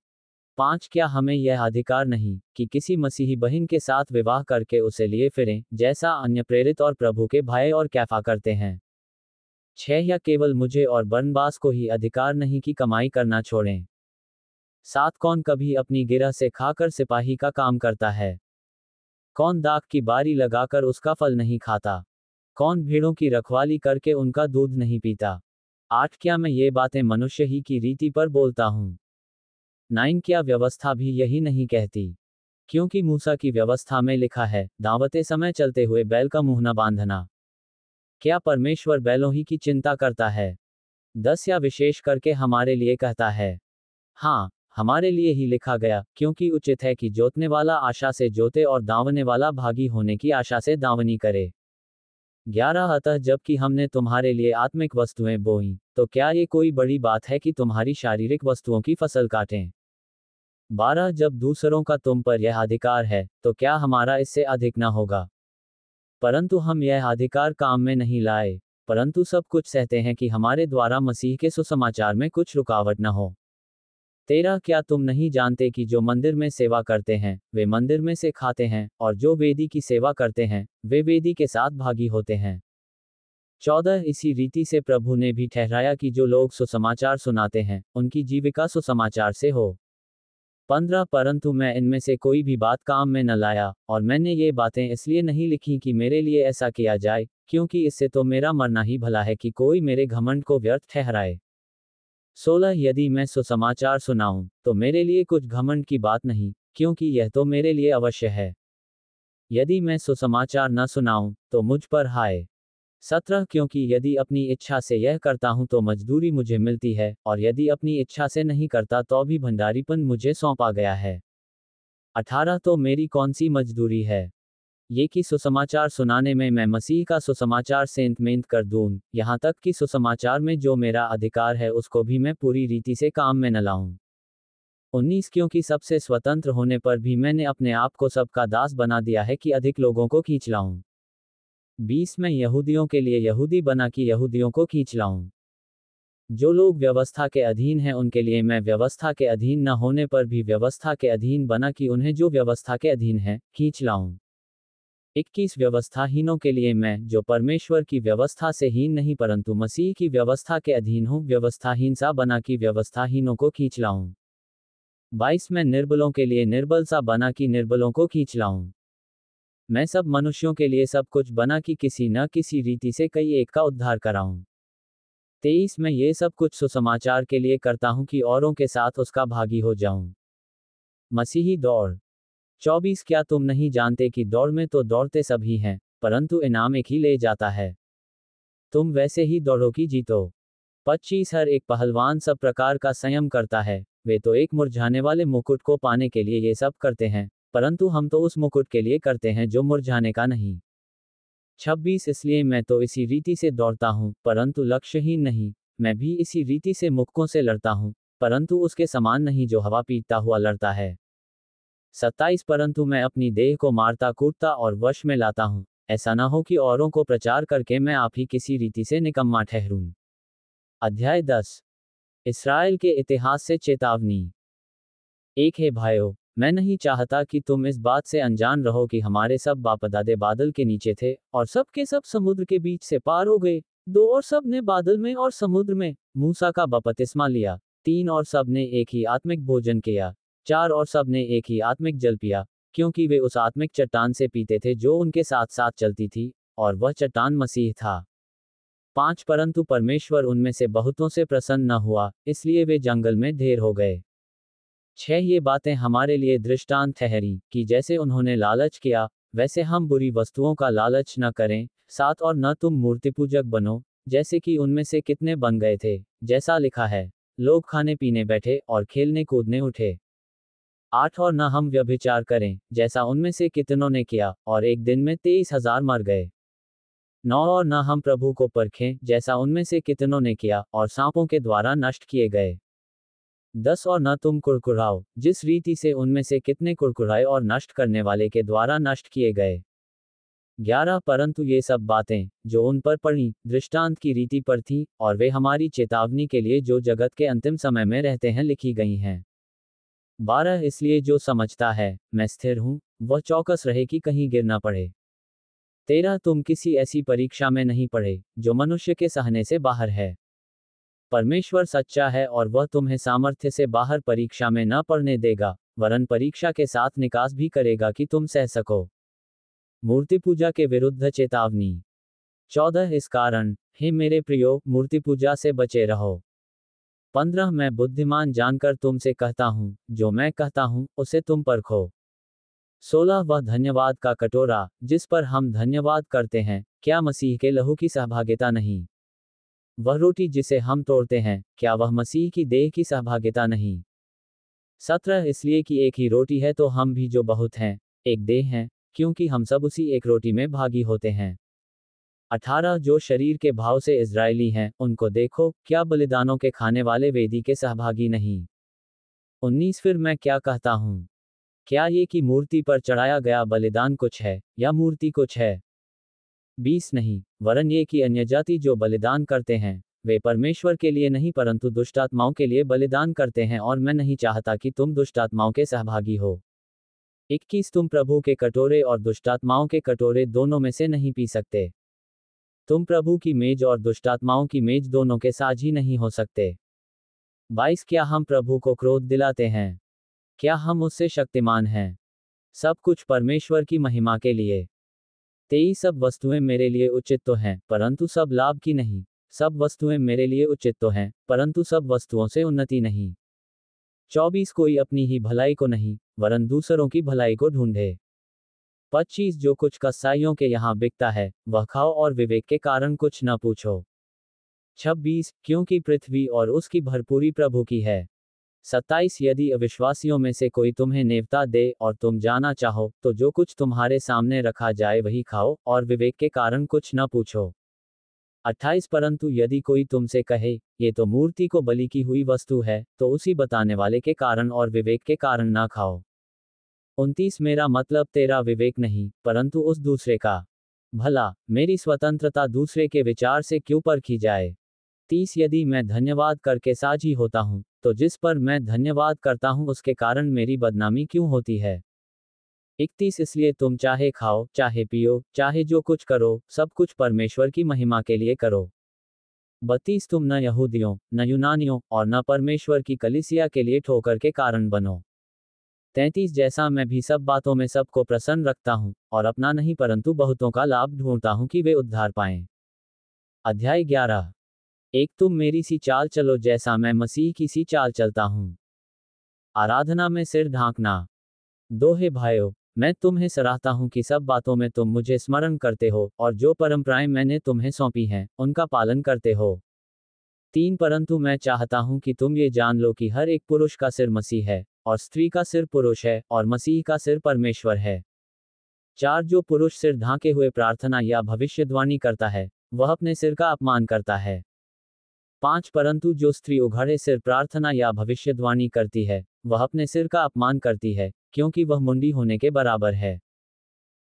पांच क्या हमें यह अधिकार नहीं कि किसी मसीही बहन के साथ विवाह करके उसे लिए फिरें जैसा अन्य प्रेरित और प्रभु के भाई और कैफा करते हैं छह या केवल मुझे और बर्नबास को ही अधिकार नहीं की कमाई करना छोड़ें सात कौन कभी अपनी गिरह से खाकर सिपाही का काम करता है कौन दाग की बारी लगाकर उसका फल नहीं खाता कौन भीड़ों की रखवाली करके उनका दूध नहीं पीता आठ क्या मैं ये बातें मनुष्य ही की रीति पर बोलता हूँ नाइन क्या व्यवस्था भी यही नहीं कहती क्योंकि मूसा की व्यवस्था में लिखा है दावते समय चलते हुए बैल का मुंह न बांधना क्या परमेश्वर बैलों ही की चिंता करता है दस या विशेष करके हमारे लिए कहता है हाँ हमारे लिए ही लिखा गया क्योंकि उचित है कि जोतने वाला आशा से जोते और दावने वाला भागी होने की आशा से दावनी करे ग्यारह अतः जबकि हमने तुम्हारे लिए आत्मिक वस्तुएं बोई तो क्या ये कोई बड़ी बात है कि तुम्हारी शारीरिक वस्तुओं की फसल काटें बारह जब दूसरों का तुम पर यह अधिकार है तो क्या हमारा इससे अधिक न होगा परंतु हम यह अधिकार काम में नहीं लाए परंतु सब कुछ सहते हैं कि हमारे द्वारा मसीह के सुसमाचार में कुछ रुकावट न हो तेरा क्या तुम नहीं जानते कि जो मंदिर में सेवा करते हैं वे मंदिर में से खाते हैं और जो वेदी की सेवा करते हैं वे वेदी के साथ भागी होते हैं चौदह इसी रीति से प्रभु ने भी ठहराया कि जो लोग सुसमाचार सुनाते हैं उनकी जीविका सुसमाचार से हो पंद्रह परंतु मैं इनमें से कोई भी बात काम में न लाया और मैंने ये बातें इसलिए नहीं लिखी कि मेरे लिए ऐसा किया जाए क्योंकि इससे तो मेरा मरना ही भला है कि कोई मेरे घमंड को व्यर्थ ठहराए सोलह यदि मैं सुसमाचार सुनाऊं तो मेरे लिए कुछ घमंड की बात नहीं क्योंकि यह तो मेरे लिए अवश्य है यदि मैं सुसमाचार न सुनाऊं तो मुझ पर हाय सत्रह क्योंकि यदि अपनी इच्छा से यह करता हूँ तो मजदूरी मुझे मिलती है और यदि अपनी इच्छा से नहीं करता तो भी भंडारीपन मुझे सौंपा गया है अठारह तो मेरी कौन सी मजदूरी है ये कि सुसमाचार सुनाने में मैं मसीह का सुसमाचार सेंत मेंत कर दूं, यहाँ तक कि सुसमाचार में जो मेरा अधिकार है उसको भी मैं पूरी रीति से काम में न लाऊं। उन्नीस क्योंकि सबसे स्वतंत्र होने पर भी मैंने अपने आप को सबका दास बना दिया है कि अधिक लोगों को खींच लाऊं। बीस में यहूदियों के लिए यहूदी बना कि यहूदियों को खींच लाऊं जो लोग व्यवस्था के अधीन हैं उनके लिए मैं व्यवस्था के अधीन न होने पर भी व्यवस्था के अधीन बना कि उन्हें जो व्यवस्था के अधीन है खींच लाऊं इक्कीस व्यवस्थाहीनों के लिए मैं जो परमेश्वर की व्यवस्था से हीन नहीं परंतु मसीह की व्यवस्था के अधीन हूँ व्यवस्थाहीन सा बना कि व्यवस्थाहीनों को खींच लाऊं बाईस में निर्बलों के लिए निर्बल सा बना कि निर्बलों को खींच लाऊं मैं सब मनुष्यों के लिए सब कुछ बना कि किसी न किसी रीति से कई एक का उद्धार कराऊं तेईस मैं ये सब कुछ सुसमाचार के लिए करता हूं कि औरों के साथ उसका भागी हो जाऊं मसीही दौड़ चौबीस क्या तुम नहीं जानते कि दौड़ में तो दौड़ते सभी हैं परंतु इनाम एक ही ले जाता है तुम वैसे ही दौड़ो की जीतो पच्चीस हर एक पहलवान सब प्रकार का संयम करता है वे तो एक मुरझाने वाले मुकुट को पाने के लिए ये सब करते हैं परंतु हम तो उस मुकुट के लिए करते हैं जो मुरझाने का नहीं छब्बीस इसलिए मैं तो इसी रीति से दौड़ता हूँ परंतु लक्ष्यहीन नहीं मैं भी इसी रीति से मुक्कों से लड़ता हूँ परंतु उसके समान नहीं जो हवा पीटता हुआ लड़ता है सत्ताईस परंतु मैं अपनी देह को मारता कूटता और वश में लाता हूँ ऐसा ना हो कि औरों को प्रचार करके मैं आप ही किसी रीति से निकम्मा ठहरूं अध्याय दस इसराइल के इतिहास से चेतावनी एक है भाइयों मैं नहीं चाहता कि तुम इस बात से अनजान रहो कि हमारे सब बापदादे बादल के नीचे थे और सब के सब समुद्र के बीच से पार हो गए दो और सब ने बादल में और समुद्र में मूसा का बपतिस्मा लिया तीन और सब ने एक ही आत्मिक भोजन किया चार और सब ने एक ही आत्मिक जल पिया क्योंकि वे उस आत्मिक चट्टान से पीते थे जो उनके साथ साथ चलती थी और वह चट्टान मसीह था पांच परंतु परमेश्वर उनमें से बहुतों से प्रसन्न न हुआ इसलिए वे जंगल में ढेर हो गए छह ये बातें हमारे लिए दृष्टांत ठहरी कि जैसे उन्होंने लालच किया वैसे हम बुरी वस्तुओं का लालच न करें सात और न तुम मूर्तिपूजक बनो जैसे कि उनमें से कितने बन गए थे जैसा लिखा है लोग खाने पीने बैठे और खेलने कूदने उठे आठ और न हम व्यभिचार करें जैसा उनमें से कितनों ने किया और एक दिन में तेईस हजार मर गए नौ और न हम प्रभु को परखें जैसा उनमें से कितनों ने किया और सांपों के द्वारा नष्ट किए गए दस और न तुम कुरकुराओ जिस रीति से उनमें से कितने कुरकुराए और नष्ट करने वाले के द्वारा नष्ट किए गए ग्यारह परंतु ये सब बातें जो उन पर पड़ी दृष्टांत की रीति पर थी और वे हमारी चेतावनी के लिए जो जगत के अंतिम समय में रहते हैं लिखी गई हैं बारह इसलिए जो समझता है मैं स्थिर हूँ वह चौकस रहे कि कहीं गिर ना पड़े तेरह तुम किसी ऐसी परीक्षा में नहीं पढ़े जो मनुष्य के सहने से बाहर है परमेश्वर सच्चा है और वह तुम्हें सामर्थ्य से बाहर परीक्षा में न पढ़ने देगा वरन परीक्षा के साथ निकास भी करेगा कि तुम सह सको मूर्ति पूजा के विरुद्ध चेतावनी चौदह इस कारण हे मेरे प्रियो मूर्ति पूजा से बचे रहो पंद्रह मैं बुद्धिमान जानकर तुमसे कहता हूँ जो मैं कहता हूँ उसे तुम परखो सोलह वह धन्यवाद का कटोरा जिस पर हम धन्यवाद करते हैं क्या मसीह के लहू की सहभागिता नहीं वह रोटी जिसे हम तोड़ते हैं क्या वह मसीह की देह की सहभागिता नहीं सत्रह इसलिए कि एक ही रोटी है तो हम भी जो बहुत हैं एक देह हैं क्योंकि हम सब उसी एक रोटी में भागी होते हैं अठारह जो शरीर के भाव से इसराइली हैं उनको देखो क्या बलिदानों के खाने वाले वेदी के सहभागी नहीं उन्नीस फिर मैं क्या कहता हूँ क्या ये कि मूर्ति पर चढ़ाया गया बलिदान कुछ है या मूर्ति कुछ है बीस नहीं वरन ये कि अन्य जाति जो बलिदान करते हैं वे परमेश्वर के लिए नहीं परंतु दुष्टात्माओं के लिए बलिदान करते हैं और मैं नहीं चाहता कि तुम दुष्टात्माओं के सहभागी हो इक्कीस तुम प्रभु के कटोरे और दुष्टात्माओं के कटोरे दोनों में से नहीं पी सकते तुम प्रभु की मेज और दुष्टात्माओं की मेज दोनों के साझी नहीं हो सकते बाईस क्या हम प्रभु को क्रोध दिलाते हैं क्या हम उससे शक्तिमान हैं सब कुछ परमेश्वर की महिमा के लिए तेई सब वस्तुएं मेरे लिए उचित तो हैं परंतु सब लाभ की नहीं सब वस्तुएं मेरे लिए उचित तो हैं परंतु सब वस्तुओं से उन्नति नहीं चौबीस कोई अपनी ही भलाई को नहीं वरन दूसरों की भलाई को ढूंढे पच्चीस जो कुछ कसाईयों के यहाँ बिकता है वह खाओ और विवेक के कारण कुछ न पूछो छब्बीस क्योंकि पृथ्वी और उसकी भरपूरी प्रभु की है सत्ताईस यदि अविश्वासियों में से कोई तुम्हें नेवता दे और तुम जाना चाहो तो जो कुछ तुम्हारे सामने रखा जाए वही खाओ और विवेक के कारण कुछ न पूछो अट्ठाईस परंतु यदि कोई तुमसे कहे ये तो मूर्ति को बलि की हुई वस्तु है तो उसी बताने वाले के कारण और विवेक के कारण ना खाओ उनतीस मेरा मतलब तेरा विवेक नहीं परंतु उस दूसरे का भला मेरी स्वतंत्रता दूसरे के विचार से क्यों परखी जाए तीस यदि मैं धन्यवाद करके साझी होता हूँ तो जिस पर मैं धन्यवाद करता हूँ उसके कारण मेरी बदनामी क्यों होती है इकतीस इसलिए तुम चाहे खाओ चाहे पियो चाहे जो कुछ करो सब कुछ परमेश्वर की महिमा के लिए करो बत्तीस तुम न यहूदियों न यूनानियों और न परमेश्वर की कलिसिया के लिए ठोकर के कारण बनो तैतीस जैसा मैं भी सब बातों में सबको प्रसन्न रखता हूँ और अपना नहीं परंतु बहुतों का लाभ ढूंढता हूँ कि वे उद्धार पाएं अध्याय ग्यारह एक तुम मेरी सी चाल चलो जैसा मैं मसीह की सी चाल चलता हूँ आराधना में सिर ढांकना दो हे भाइयों मैं तुम्हें सराहता हूँ कि सब बातों में तुम मुझे स्मरण करते हो और जो परंपराएं मैंने तुम्हें सौंपी हैं उनका पालन करते हो तीन परंतु मैं चाहता हूँ कि तुम ये जान लो कि हर एक पुरुष का सिर मसीह है और स्त्री का सिर पुरुष है और मसीह का सिर परमेश्वर है चार जो पुरुष सिर ढांके हुए प्रार्थना या भविष्यवाणी करता है वह अपने सिर का अपमान करता है पांच परंतु जो स्त्री उघाड़े सिर प्रार्थना या भविष्यवाणी करती है वह अपने सिर का अपमान करती है क्योंकि वह मुंडी होने के बराबर है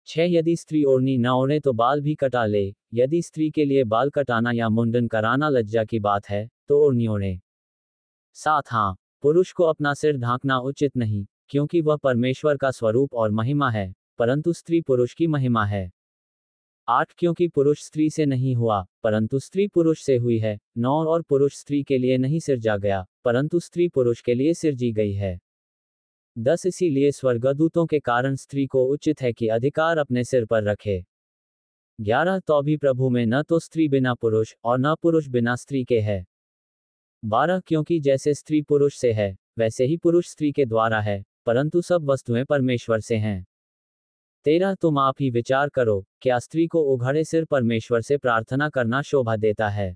छह यदि स्त्री ओढ़नी न ओढ़े तो बाल भी कटा ले यदि स्त्री के लिए बाल कटाना या मुंडन कराना लज्जा की बात है तो ओढ़नी ओढ़े साथ हाँ पुरुष को अपना सिर ढांकना उचित नहीं क्योंकि वह परमेश्वर का स्वरूप और महिमा है परंतु स्त्री पुरुष की महिमा है आठ क्योंकि पुरुष स्त्री से नहीं हुआ परंतु स्त्री पुरुष से हुई है नौ और पुरुष स्त्री के लिए नहीं जा गया परंतु स्त्री पुरुष के लिए जी गई है दस इसीलिए स्वर्गदूतों के कारण स्त्री को उचित है कि अधिकार अपने सिर पर रखे ग्यारह तो भी प्रभु में न तो स्त्री बिना पुरुष और न पुरुष बिना स्त्री के है बारह क्योंकि जैसे स्त्री पुरुष से है वैसे ही पुरुष स्त्री के द्वारा है परंतु सब वस्तुएं परमेश्वर से हैं तेरा तुम आप ही विचार करो क्या स्त्री को उघड़े सिर परमेश्वर से प्रार्थना करना शोभा देता है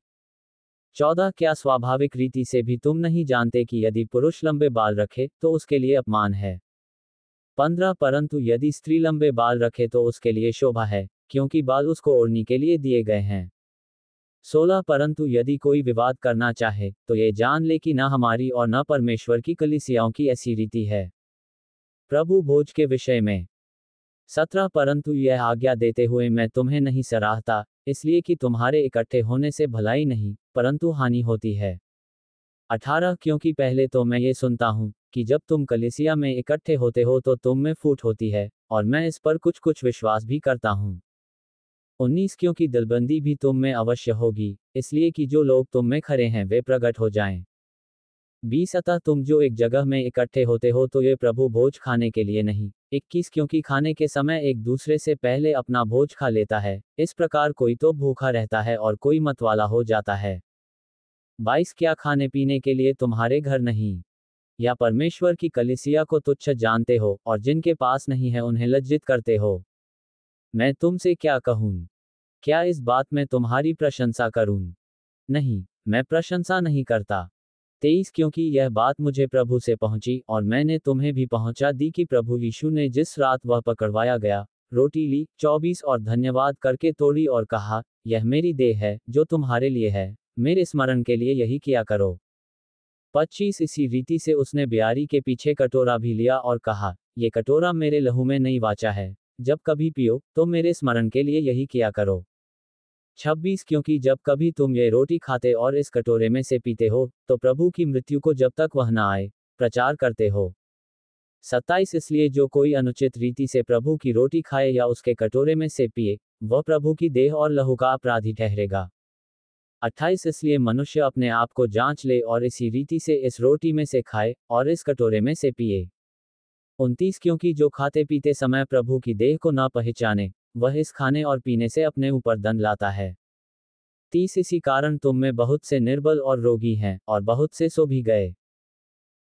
चौदह क्या स्वाभाविक रीति से भी तुम नहीं जानते कि यदि पुरुष लंबे बाल रखे तो उसके लिए अपमान है पंद्रह परंतु यदि स्त्री लंबे बाल रखे तो उसके लिए शोभा है क्योंकि बाल उसको ओढ़ने के लिए दिए गए हैं सोलह परंतु यदि कोई विवाद करना चाहे तो ये जान ले कि न हमारी और न परमेश्वर की कलिसियाओं की ऐसी रीति है प्रभु भोज के विषय में सत्रह परंतु यह आज्ञा देते हुए मैं तुम्हें नहीं सराहता इसलिए कि तुम्हारे इकट्ठे होने से भलाई नहीं परंतु हानि होती है अठारह क्योंकि पहले तो मैं ये सुनता हूँ कि जब तुम कलिसिया में इकट्ठे होते हो तो तुम में फूट होती है और मैं इस पर कुछ कुछ विश्वास भी करता हूँ उन्नीस क्योंकि दिलबंदी भी तुम में अवश्य होगी इसलिए कि जो लोग तुम में खड़े हैं वे प्रकट हो जाएं। बीस अतः तुम जो एक जगह में इकट्ठे होते हो तो ये प्रभु भोज खाने के लिए नहीं इक्कीस क्योंकि खाने के समय एक दूसरे से पहले अपना भोज खा लेता है इस प्रकार कोई तो भूखा रहता है और कोई मतवाला हो जाता है बाईस क्या खाने पीने के लिए तुम्हारे घर नहीं या परमेश्वर की कलिसिया को तुच्छ जानते हो और जिनके पास नहीं है उन्हें लज्जित करते हो मैं तुमसे क्या कहूँ क्या इस बात में तुम्हारी प्रशंसा करूँ नहीं मैं प्रशंसा नहीं करता तेईस क्योंकि यह बात मुझे प्रभु से पहुंची और मैंने तुम्हें भी पहुंचा दी कि प्रभु यीशु ने जिस रात वह पकड़वाया गया रोटी ली चौबीस और धन्यवाद करके तोड़ी और कहा यह मेरी देह है जो तुम्हारे लिए है मेरे स्मरण के लिए यही किया करो पच्चीस इसी रीति से उसने बियारी के पीछे कटोरा भी लिया और कहा ये कटोरा मेरे लहू में नहीं वाचा है जब कभी पियो तो मेरे स्मरण के लिए यही किया करो छब्बीस क्योंकि जब कभी तुम ये रोटी खाते और इस कटोरे में से पीते हो तो प्रभु की मृत्यु को जब तक वह न आए प्रचार करते हो सत्ताईस इसलिए जो कोई अनुचित रीति से प्रभु की रोटी खाए या उसके कटोरे में से पिए वह प्रभु की देह और लहू का अपराधी ठहरेगा अट्ठाईस इसलिए मनुष्य अपने आप को जांच ले और इसी रीति से इस रोटी में से खाए और इस कटोरे में से पिए उनतीस क्योंकि जो खाते पीते समय प्रभु की देह को ना पहचाने वह इस खाने और पीने से अपने ऊपर दंड लाता है तीस इसी कारण तुम में बहुत से निर्बल और रोगी हैं और बहुत से सो भी गए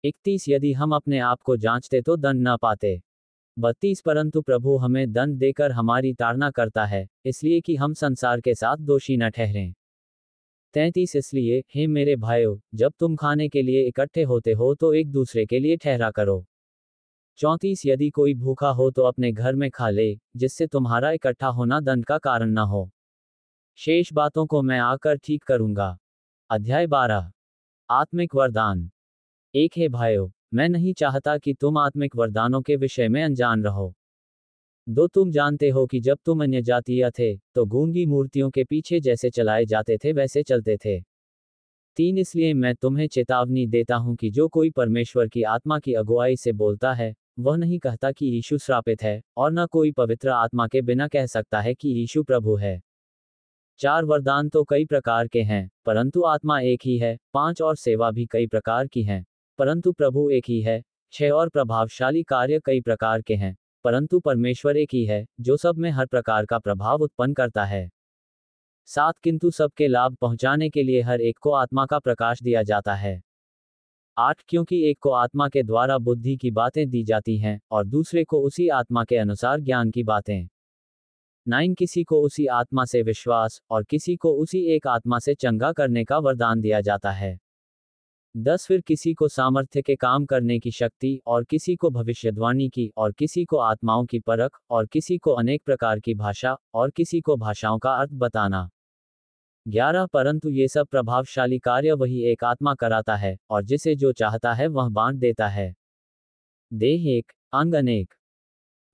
इकतीस यदि हम अपने आप को जांचते तो दंड न पाते बत्तीस परंतु प्रभु हमें दंड देकर हमारी ताड़ना करता है इसलिए कि हम संसार के साथ दोषी न ठहरें तैंतीस इसलिए हे मेरे भाइयों जब तुम खाने के लिए इकट्ठे होते हो तो एक दूसरे के लिए ठहरा करो चौंतीस यदि कोई भूखा हो तो अपने घर में खा ले जिससे तुम्हारा इकट्ठा होना दंड का कारण न हो शेष बातों को मैं आकर ठीक करूंगा अध्याय बारह आत्मिक वरदान एक है भाइयों मैं नहीं चाहता कि तुम आत्मिक वरदानों के विषय में अनजान रहो दो तुम जानते हो कि जब तुम अन्य जातीय थे तो गूंगी मूर्तियों के पीछे जैसे चलाए जाते थे वैसे चलते थे तीन इसलिए मैं तुम्हें चेतावनी देता हूं कि जो कोई परमेश्वर की आत्मा की अगुवाई से बोलता है वह नहीं कहता कि यीशु श्रापित है और न कोई पवित्र आत्मा के बिना कह सकता है कि यीशु प्रभु है चार वरदान तो कई प्रकार के हैं परंतु आत्मा एक ही है पांच और सेवा भी कई प्रकार की हैं परंतु प्रभु एक ही है छह और प्रभावशाली कार्य कई प्रकार के हैं परंतु परमेश्वर एक ही है जो सब में हर प्रकार का प्रभाव उत्पन्न करता है सात किंतु सबके लाभ पहुंचाने के लिए हर एक को आत्मा का प्रकाश दिया जाता है आठ क्योंकि एक को आत्मा के द्वारा बुद्धि की बातें दी जाती हैं और दूसरे को उसी आत्मा के अनुसार ज्ञान की बातें नाइन किसी को उसी आत्मा से विश्वास और किसी को उसी एक आत्मा से चंगा करने का वरदान दिया जाता है दस फिर किसी को सामर्थ्य के काम करने की शक्ति और किसी को भविष्यवाणी की और किसी को आत्माओं की परख और किसी को अनेक प्रकार की भाषा और किसी को भाषाओं का अर्थ बताना ग्यारह परंतु ये सब प्रभावशाली कार्य वही एक आत्मा कराता है और जिसे जो चाहता है वह बांट देता है देह एक अंग अनेक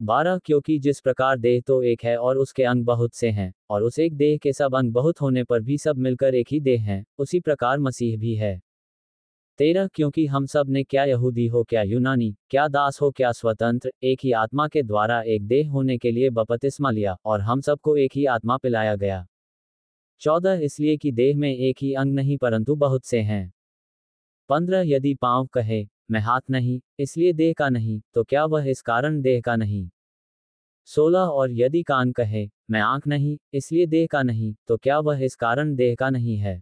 बारह क्योंकि जिस प्रकार देह तो एक है और उसके अंग बहुत से हैं और उस एक देह के सब अंग बहुत होने पर भी सब मिलकर एक ही देह हैं उसी प्रकार मसीह भी है तेरह क्योंकि हम सब ने क्या यहूदी हो क्या यूनानी क्या दास हो क्या स्वतंत्र एक ही आत्मा के द्वारा एक देह होने के लिए बपतिस्मा लिया और हम सबको एक ही आत्मा पिलाया गया चौदह इसलिए कि देह में एक ही अंग नहीं परंतु बहुत से हैं पंद्रह यदि पांव कहे मैं हाथ नहीं इसलिए देह का नहीं तो क्या वह इस कारण देह का नहीं सोलह और यदि कान कहे मैं आंख नहीं इसलिए देह का नहीं तो क्या वह इस कारण देह का नहीं है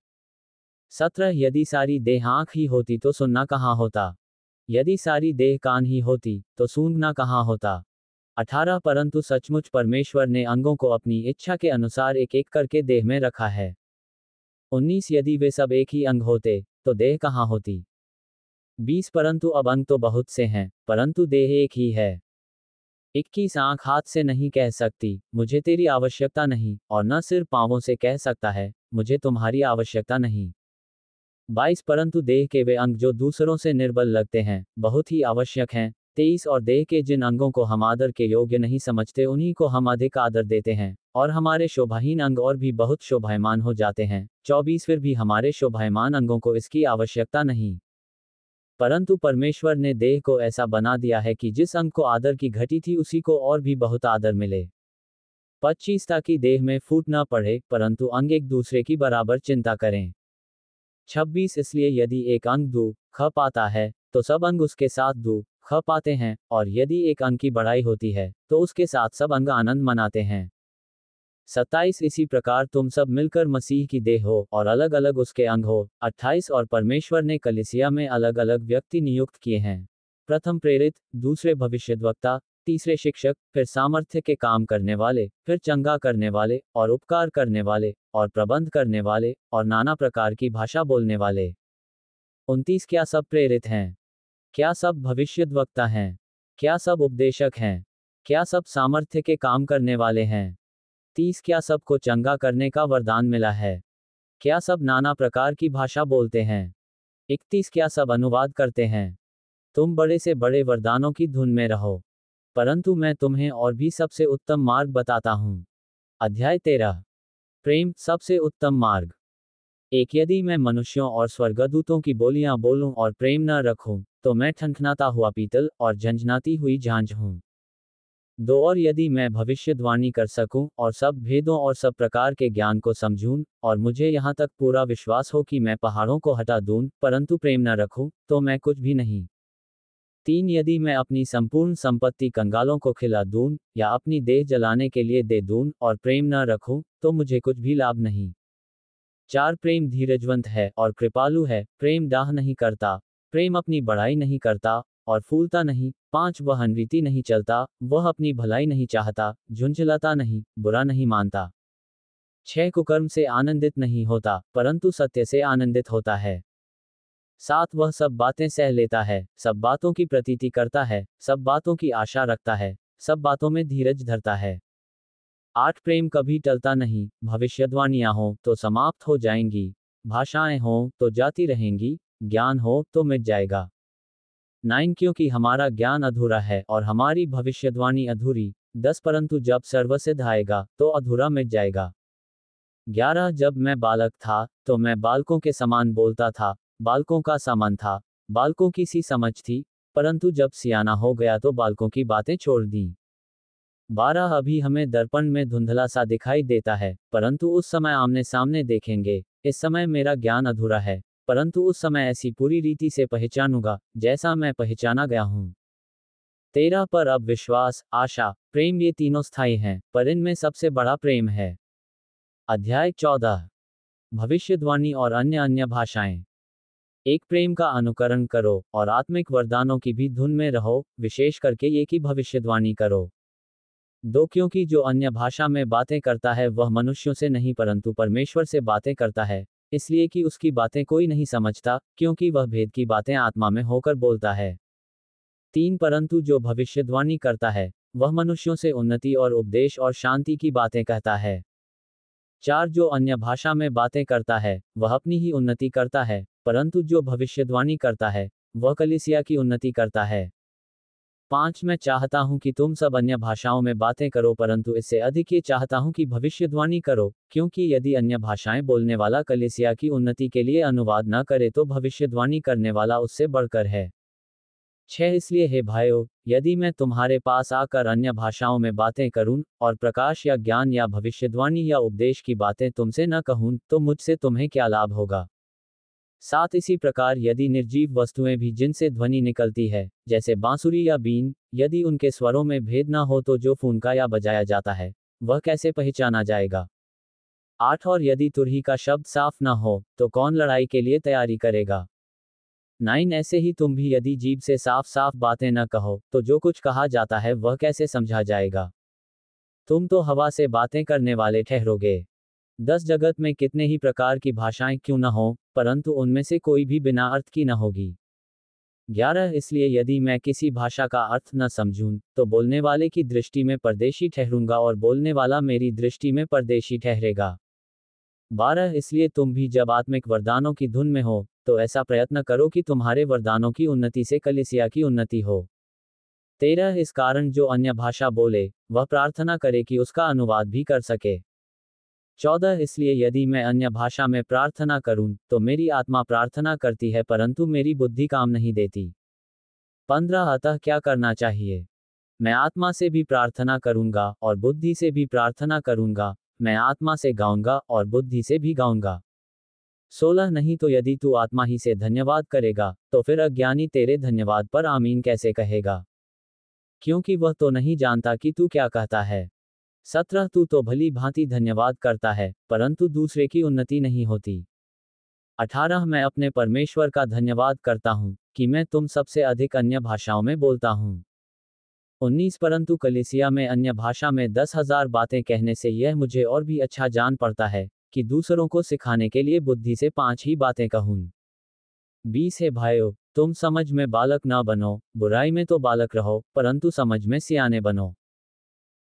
सत्रह यदि सारी देह आंख ही होती तो सुनना कहाँ होता यदि सारी देह कान ही होती तो सूंघना कहाँ होता अठारह परंतु सचमुच परमेश्वर ने अंगों को अपनी इच्छा के अनुसार एक एक करके देह में रखा है उन्नीस यदि वे सब एक ही अंग होते तो देह कहाँ होती बीस परंतु अब अंग तो बहुत से हैं परंतु देह एक ही है इक्कीस आंख हाथ से नहीं कह सकती मुझे तेरी आवश्यकता नहीं और न सिर्फ पांवों से कह सकता है मुझे तुम्हारी आवश्यकता नहीं बाईस परंतु देह के वे अंग जो दूसरों से निर्बल लगते हैं बहुत ही आवश्यक हैं तेईस और देह के जिन अंगों को हम आदर के योग्य नहीं समझते उन्हीं को हम अधिक आदर देते हैं और हमारे शोभाहीन अंग और भी बहुत शोभायमान हो जाते हैं चौबीस फिर भी हमारे शोभायमान अंगों को इसकी आवश्यकता नहीं परंतु परमेश्वर ने देह को ऐसा बना दिया है कि जिस अंग को आदर की घटी थी उसी को और भी बहुत आदर मिले पच्चीस ताकि देह में फूट न पड़े परंतु अंग एक दूसरे की बराबर चिंता करें छब्बीस इसलिए यदि एक अंग दू ख पाता है तो सब अंग उसके साथ दू ख पाते हैं और यदि एक अंग की बढ़ाई होती है तो उसके साथ सब अंग आनंद मनाते हैं सत्ताईस इसी प्रकार तुम सब मिलकर मसीह की देह हो और अलग अलग उसके अंग हो अट्ठाईस और परमेश्वर ने कलिसिया में अलग अलग व्यक्ति नियुक्त किए हैं प्रथम प्रेरित दूसरे भविष्यद्वक्ता तीसरे शिक्षक फिर सामर्थ्य के काम करने वाले फिर चंगा करने वाले और उपकार करने वाले और प्रबंध करने वाले और नाना प्रकार की भाषा बोलने वाले उनतीस क्या सब प्रेरित हैं क्या सब भविष्यद्वक्ता हैं क्या सब उपदेशक हैं क्या सब सामर्थ्य के काम करने वाले हैं तीस क्या सब को चंगा करने का वरदान मिला है क्या सब नाना प्रकार की भाषा बोलते हैं इकतीस क्या सब अनुवाद करते हैं तुम बड़े से बड़े वरदानों की धुन में रहो परंतु मैं तुम्हें और भी सबसे उत्तम मार्ग बताता हूँ अध्याय तेरह प्रेम सबसे उत्तम मार्ग एक यदि मैं मनुष्यों और स्वर्गदूतों की बोलियां बोलूं और प्रेम न रखूं, तो मैं ठनठनाता हुआ पीतल और झंझनाती हुई झांझ हूं दो और यदि मैं भविष्यवाणी कर सकूं और सब भेदों और सब प्रकार के ज्ञान को समझूं और मुझे यहां तक पूरा विश्वास हो कि मैं पहाड़ों को हटा दूं परंतु प्रेम न रखूं तो मैं कुछ भी नहीं तीन यदि मैं अपनी संपूर्ण संपत्ति कंगालों को खिला दूं या अपनी देह जलाने के लिए दे दूं और प्रेम न रखूं तो मुझे कुछ भी लाभ नहीं चार प्रेम धीरजवंत है और कृपालु है प्रेम दाह नहीं करता प्रेम अपनी बड़ाई नहीं करता और फूलता नहीं पांच वह अनरीति नहीं चलता वह अपनी भलाई नहीं चाहता झुंझलाता नहीं बुरा नहीं मानता छह कुकर्म से आनंदित नहीं होता परंतु सत्य से आनंदित होता है साथ वह सब बातें सह लेता है सब बातों की प्रतीति करता है सब बातों की आशा रखता है सब बातों में धीरज धरता है आठ प्रेम कभी टलता नहीं भविष्यवाणियां हों तो समाप्त हो जाएंगी भाषाएं हों तो जाती रहेंगी ज्ञान हो तो मिट जाएगा नाइन क्योंकि हमारा ज्ञान अधूरा है और हमारी भविष्यवाणी अधूरी दस परंतु जब सर्वसिद्ध आएगा तो अधूरा मिट जाएगा ग्यारह जब मैं बालक था तो मैं बालकों के समान बोलता था बालकों का सामान था बालकों की सी समझ थी परंतु जब सियाना हो गया तो बालकों की बातें छोड़ दी बारह अभी हमें दर्पण में धुंधला सा दिखाई देता है परंतु उस समय आमने सामने देखेंगे इस समय मेरा ज्ञान अधूरा है परंतु उस समय ऐसी पूरी रीति से पहचानूंगा जैसा मैं पहचाना गया हूँ तेरह पर अब विश्वास आशा प्रेम ये तीनों स्थायी हैं पर इनमें सबसे बड़ा प्रेम है अध्याय चौदह भविष्यवाणी और अन्य अन्य भाषाएं एक प्रेम का अनुकरण करो और आत्मिक वरदानों की भी धुन में रहो विशेष करके ये की भविष्यवाणी करो दो क्योंकि जो अन्य भाषा में बातें करता है वह मनुष्यों से नहीं परंतु परमेश्वर से बातें करता है इसलिए कि उसकी बातें कोई नहीं समझता क्योंकि वह भेद की बातें आत्मा में होकर बोलता है तीन परंतु जो भविष्यवाणी करता है वह मनुष्यों से उन्नति और उपदेश और शांति की बातें कहता है चार जो अन्य भाषा में बातें करता है वह अपनी ही उन्नति करता है परंतु जो भविष्यवाणी करता है वह कलिसिया की उन्नति करता है पाँच मैं चाहता हूँ कि तुम सब अन्य भाषाओं में बातें करो परंतु इससे अधिक ये चाहता हूँ कि भविष्यद्वाणी करो क्योंकि यदि अन्य भाषाएं बोलने वाला कलेसिया की उन्नति के लिए अनुवाद न करे तो भविष्यद्वाणी करने वाला उससे बढ़कर है छह इसलिए हे भाइयों यदि मैं तुम्हारे पास आकर अन्य भाषाओं में बातें करूं और प्रकाश या ज्ञान या भविष्यद्वाणी या उपदेश की बातें तुमसे न कहूं तो मुझसे तुम्हें क्या लाभ होगा साथ इसी प्रकार यदि निर्जीव वस्तुएं भी जिनसे ध्वनि निकलती है जैसे बांसुरी या बीन यदि उनके स्वरों में भेद न हो तो जो फूनका या बजाया जाता है वह कैसे पहचाना जाएगा आठ और यदि तुरही का शब्द साफ न हो तो कौन लड़ाई के लिए तैयारी करेगा नाइन ऐसे ही तुम भी यदि जीव से साफ साफ बातें न कहो तो जो कुछ कहा जाता है वह कैसे समझा जाएगा तुम तो हवा से बातें करने वाले ठहरोगे दस जगत में कितने ही प्रकार की भाषाएं क्यों न हो परंतु उनमें से कोई भी बिना अर्थ की न होगी ग्यारह इसलिए यदि मैं किसी भाषा का अर्थ न समझूं तो बोलने वाले की दृष्टि में परदेशी ठहरूंगा और बोलने वाला मेरी दृष्टि में परदेशी ठहरेगा बारह इसलिए तुम भी जब आत्मिक वरदानों की धुन में हो तो ऐसा प्रयत्न करो कि तुम्हारे वरदानों की उन्नति से कलिसिया की उन्नति हो तेरह इस कारण जो अन्य भाषा बोले वह प्रार्थना करे कि उसका अनुवाद भी कर सके चौदह इसलिए यदि मैं अन्य भाषा में प्रार्थना करूं तो मेरी आत्मा प्रार्थना करती है परंतु मेरी बुद्धि काम नहीं देती पंद्रह अतः क्या करना चाहिए मैं आत्मा से भी प्रार्थना करूंगा और बुद्धि से भी प्रार्थना करूंगा मैं आत्मा से गाऊंगा और बुद्धि से भी गाऊंगा सोलह नहीं तो यदि तू आत्मा ही से धन्यवाद करेगा तो फिर अज्ञानी तेरे धन्यवाद पर आमीन कैसे कहेगा क्योंकि वह तो नहीं जानता कि तू क्या कहता है सत्रह तू तो भली भांति धन्यवाद करता है परंतु दूसरे की उन्नति नहीं होती अठारह मैं अपने परमेश्वर का धन्यवाद करता हूँ कि मैं तुम सबसे अधिक अन्य भाषाओं में बोलता हूँ उन्नीस परंतु कलेसिया में अन्य भाषा में दस हजार बातें कहने से यह मुझे और भी अच्छा जान पड़ता है कि दूसरों को सिखाने के लिए बुद्धि से पांच ही बातें कहूँ बीस है भाइयों तुम समझ में बालक ना बनो बुराई में तो बालक रहो परंतु समझ में सियाने बनो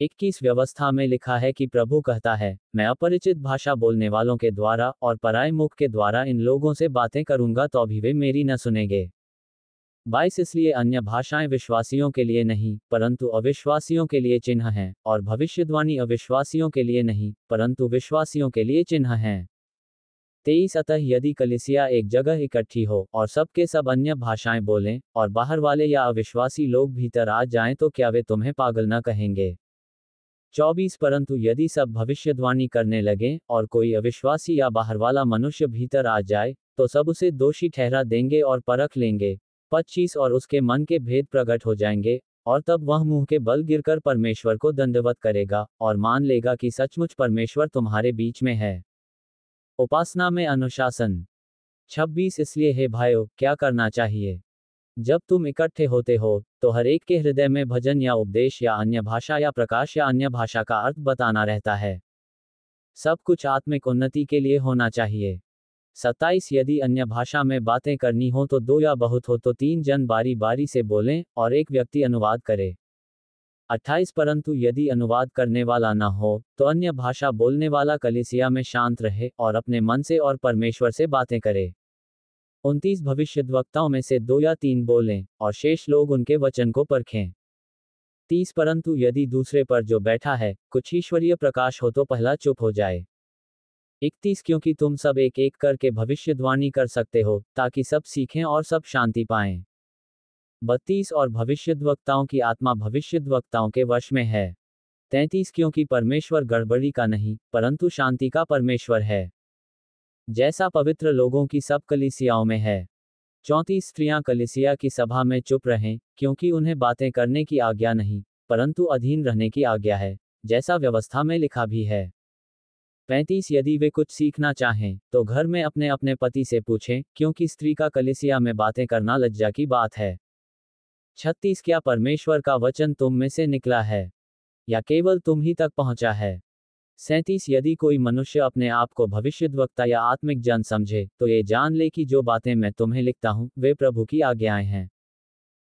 इक्कीस व्यवस्था में लिखा है कि प्रभु कहता है मैं अपरिचित भाषा बोलने वालों के द्वारा और पराय मुख के द्वारा इन लोगों से बातें करूंगा तो भी वे मेरी न सुनेंगे बाईस इसलिए अन्य भाषाएं विश्वासियों के लिए नहीं परंतु अविश्वासियों के लिए चिन्ह हैं और भविष्यवाणी अविश्वासियों के लिए नहीं परंतु विश्वासियों के लिए चिन्ह हैं तेईस अतः यदि कलिसिया एक जगह इकट्ठी हो और सबके सब अन्य भाषाएं बोलें और बाहर वाले या अविश्वासी लोग भीतर आ जाएं तो क्या वे तुम्हें पागल न कहेंगे चौबीस परंतु यदि सब भविष्यवाणी करने लगे और कोई अविश्वासी या बाहर वाला मनुष्य भीतर आ जाए तो सब उसे दोषी ठहरा देंगे और परख लेंगे पच्चीस और उसके मन के भेद प्रकट हो जाएंगे और तब वह मुंह के बल गिरकर परमेश्वर को दंडवत करेगा और मान लेगा कि सचमुच परमेश्वर तुम्हारे बीच में है उपासना में अनुशासन छब्बीस इसलिए हे भाइयों क्या करना चाहिए जब तुम इकट्ठे होते हो तो हरेक के हृदय में भजन या उपदेश या अन्य भाषा या प्रकाश या अन्य भाषा का अर्थ बताना रहता है सब कुछ आत्मिक उन्नति के लिए होना चाहिए सत्ताईस यदि अन्य भाषा में बातें करनी हो तो दो या बहुत हो तो तीन जन बारी बारी से बोलें और एक व्यक्ति अनुवाद करे अट्ठाईस परंतु यदि अनुवाद करने वाला न हो तो अन्य भाषा बोलने वाला कलिसिया में शांत रहे और अपने मन से और परमेश्वर से बातें करे उनतीस भविष्यद्वक्ताओं में से दो या तीन बोलें और शेष लोग उनके वचन को परखें तीस परंतु यदि दूसरे पर जो बैठा है कुछ ईश्वरीय प्रकाश हो तो पहला चुप हो जाए इकतीस क्योंकि तुम सब एक एक करके भविष्यवाणी कर सकते हो ताकि सब सीखें और सब शांति पाएं बत्तीस और भविष्यद्वक्ताओं की आत्मा भविष्यद्वक्ताओं के वश में है तैंतीस क्योंकि परमेश्वर गड़बड़ी का नहीं परंतु शांति का परमेश्वर है जैसा पवित्र लोगों की सब कलिसियाओं में है चौंतीस स्त्रियां कलिसिया की सभा में चुप रहें क्योंकि उन्हें बातें करने की आज्ञा नहीं परंतु अधीन रहने की आज्ञा है जैसा व्यवस्था में लिखा भी है पैंतीस यदि वे कुछ सीखना चाहें तो घर में अपने अपने पति से पूछें क्योंकि स्त्री का कलिसिया में बातें करना लज्जा की बात है छत्तीस क्या परमेश्वर का वचन तुम में से निकला है या केवल तुम ही तक पहुंचा है सैंतीस यदि कोई मनुष्य अपने आप को भविष्यद्वक्ता या आत्मिक जन समझे तो ये जान ले कि जो बातें मैं तुम्हें लिखता हूँ वे प्रभु की आज्ञाएं हैं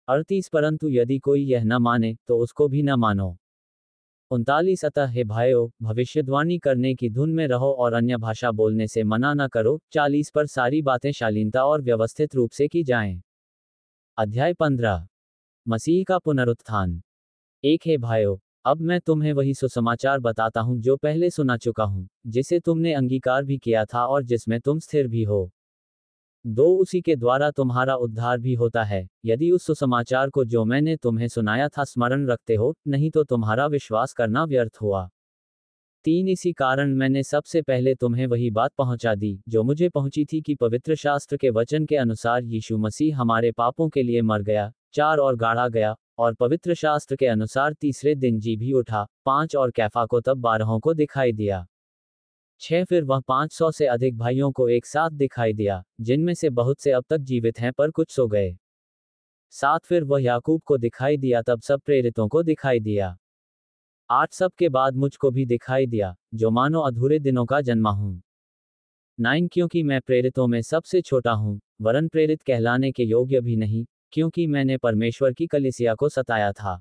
अड़तीस परंतु यदि कोई यह न माने तो उसको भी न मानो उनतालीस अतः हे भाइयों भविष्यवाणी करने की धुन में रहो और अन्य भाषा बोलने से मना न करो चालीस पर सारी बातें शालीनता और व्यवस्थित रूप से की जाएं। अध्याय पंद्रह मसीह का पुनरुत्थान एक हे भाइयों अब मैं तुम्हें वही सुसमाचार बताता हूँ जो पहले सुना चुका हूँ जिसे तुमने अंगीकार भी किया था और जिसमें तुम स्थिर भी हो दो उसी के द्वारा तुम्हारा उद्धार भी होता है यदि उस सुसमाचार को जो मैंने तुम्हें सुनाया था स्मरण रखते हो नहीं तो तुम्हारा विश्वास करना व्यर्थ हुआ तीन इसी कारण मैंने सबसे पहले तुम्हें वही बात पहुंचा दी जो मुझे पहुंची थी कि पवित्र शास्त्र के वचन के अनुसार यीशु मसीह हमारे पापों के लिए मर गया चार और गाढ़ा गया और पवित्र शास्त्र के अनुसार तीसरे दिन जी भी उठा पांच और कैफा को तब बारहों को दिखाई दिया छह फिर वह पांच सौ से अधिक भाइयों को एक साथ दिखाई दिया जिनमें से बहुत से अब तक जीवित हैं पर कुछ सो गए सात फिर वह याकूब को दिखाई दिया तब सब प्रेरितों को दिखाई दिया आठ सब के बाद मुझको भी दिखाई दिया जो मानो अधूरे दिनों का जन्मा हूँ नाइन क्योंकि मैं प्रेरितों में सबसे छोटा हूँ वरन प्रेरित कहलाने के योग्य भी नहीं क्योंकि मैंने परमेश्वर की कलिसिया को सताया था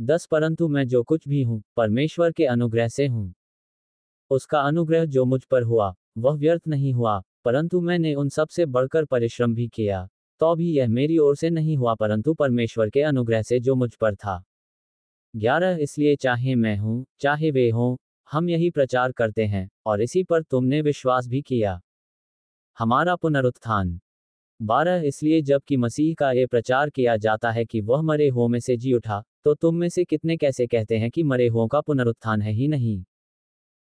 दस परंतु मैं जो कुछ भी हूँ परमेश्वर के अनुग्रह से हूँ उसका अनुग्रह जो मुझ पर हुआ वह व्यर्थ नहीं हुआ परंतु मैंने उन सब से बढ़कर परिश्रम भी किया तो भी यह मेरी ओर से नहीं हुआ परंतु परमेश्वर के अनुग्रह से जो मुझ पर था ग्यारह इसलिए चाहे मैं हूँ चाहे वे हों हम यही प्रचार करते हैं और इसी पर तुमने विश्वास भी किया हमारा पुनरुत्थान बारह इसलिए जब कि मसीह का ये प्रचार किया जाता है कि वह मरे हो में से जी उठा तो तुम में से कितने कैसे कहते हैं कि मरे हुओं का पुनरुत्थान है ही नहीं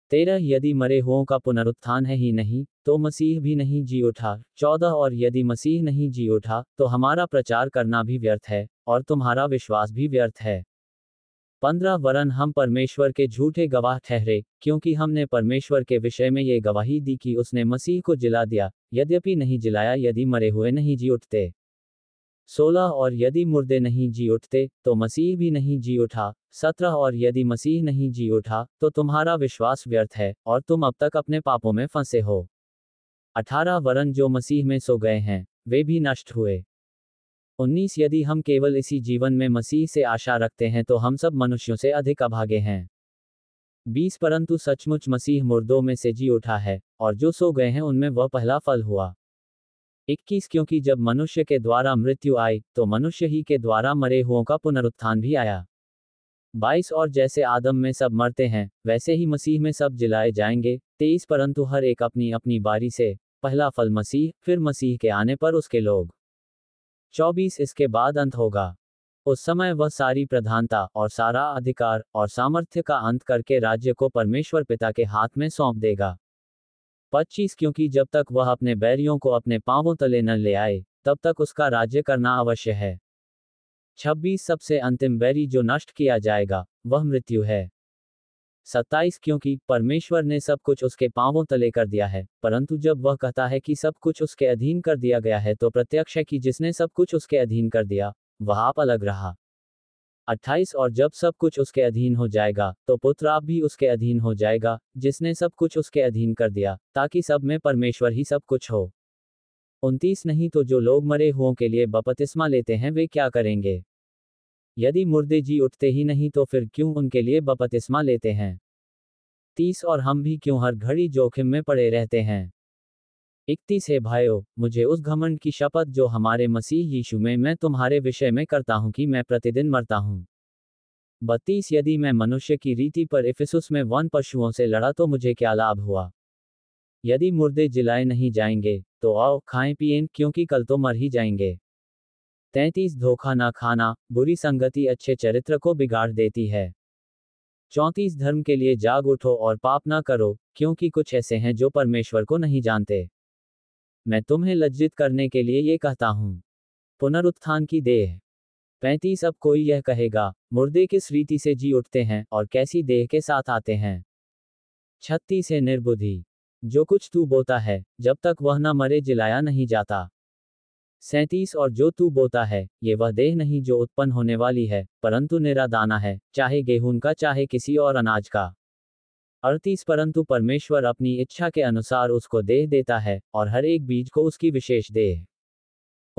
तेरह यदि मरे हुओं का पुनरुत्थान है ही नहीं तो मसीह भी नहीं जी उठा चौदह और यदि मसीह नहीं जी उठा तो हमारा प्रचार करना भी व्यर्थ है और तुम्हारा विश्वास भी व्यर्थ है पंद्रह वरन हम परमेश्वर के झूठे गवाह ठहरे क्योंकि हमने परमेश्वर के विषय में ये गवाही दी कि उसने मसीह को जिला दिया यद्यपि नहीं जिलाया यदि मरे हुए नहीं जी उठते सोलह और यदि मुर्दे नहीं जी उठते तो मसीह भी नहीं जी उठा सत्रह और यदि मसीह नहीं जी उठा तो तुम्हारा विश्वास व्यर्थ है और तुम अब तक अपने पापों में फंसे हो अठारह वरन जो मसीह में सो गए हैं वे भी नष्ट हुए उन्नीस यदि हम केवल इसी जीवन में मसीह से आशा रखते हैं तो हम सब मनुष्यों से अधिक अभागे हैं बीस परंतु सचमुच मसीह मुर्दों में से जी उठा है और जो सो गए हैं उनमें वह पहला फल हुआ इक्कीस क्योंकि जब मनुष्य के द्वारा मृत्यु आई तो मनुष्य ही के द्वारा मरे हुओं का पुनरुत्थान भी आया बाईस और जैसे आदम में सब मरते हैं वैसे ही मसीह में सब जिलाए जाएंगे तेईस परंतु हर एक अपनी अपनी बारी से पहला फल मसीह फिर मसीह के आने पर उसके लोग चौबीस इसके बाद अंत होगा उस समय वह सारी प्रधानता और सारा अधिकार और सामर्थ्य का अंत करके राज्य को परमेश्वर पिता के हाथ में सौंप देगा पच्चीस क्योंकि जब तक वह अपने बैरियों को अपने पांवों तले न ले आए तब तक उसका राज्य करना अवश्य है छब्बीस सबसे अंतिम बैरी जो नष्ट किया जाएगा वह मृत्यु है सत्ताईस क्योंकि परमेश्वर ने सब कुछ उसके पांवों तले कर दिया है परंतु जब वह कहता है कि सब कुछ उसके अधीन कर दिया गया है तो प्रत्यक्ष है कि जिसने सब कुछ उसके अधीन कर दिया वह आप अलग रहा अट्ठाईस और जब सब कुछ उसके अधीन हो जाएगा तो पुत्र आप भी उसके अधीन हो जाएगा जिसने सब कुछ उसके अधीन कर दिया ताकि सब में परमेश्वर ही सब कुछ हो उनतीस नहीं तो जो लोग मरे हुओं के लिए बपतिस्मा लेते हैं वे क्या करेंगे यदि मुर्दे जी उठते ही नहीं तो फिर क्यों उनके लिए बपतिस्मा लेते हैं तीस और हम भी क्यों हर घड़ी जोखिम में पड़े रहते हैं इकतीस है भाइयों मुझे उस घमंड की शपथ जो हमारे मसीह यीशु में मैं तुम्हारे विषय में करता हूँ कि मैं प्रतिदिन मरता हूँ बत्तीस यदि मैं मनुष्य की रीति पर इफिसुस में वन पशुओं से लड़ा तो मुझे क्या लाभ हुआ यदि मुर्दे जिलाए नहीं जाएंगे तो आओ खाएं पिएं क्योंकि कल तो मर ही जाएंगे तैंतीस धोखा न खाना बुरी संगति अच्छे चरित्र को बिगाड़ देती है चौंतीस धर्म के लिए जाग उठो और पाप ना करो क्योंकि कुछ ऐसे हैं जो परमेश्वर को नहीं जानते मैं तुम्हें लज्जित करने के लिए ये कहता हूँ पुनरुत्थान की देह पैंतीस अब कोई यह कहेगा मुर्दे किस रीति से जी उठते हैं और कैसी देह के साथ आते हैं छत्तीस है निर्बुधि जो कुछ तू बोता है जब तक वह न मरे जिलाया नहीं जाता सैतीस और जो तू बोता है ये वह देह नहीं जो उत्पन्न होने वाली है परंतु निरा दाना है चाहे गेहूं का चाहे किसी और अनाज का अड़तीस परंतु परमेश्वर अपनी इच्छा के अनुसार उसको देह देता है और हर एक बीज को उसकी विशेष देह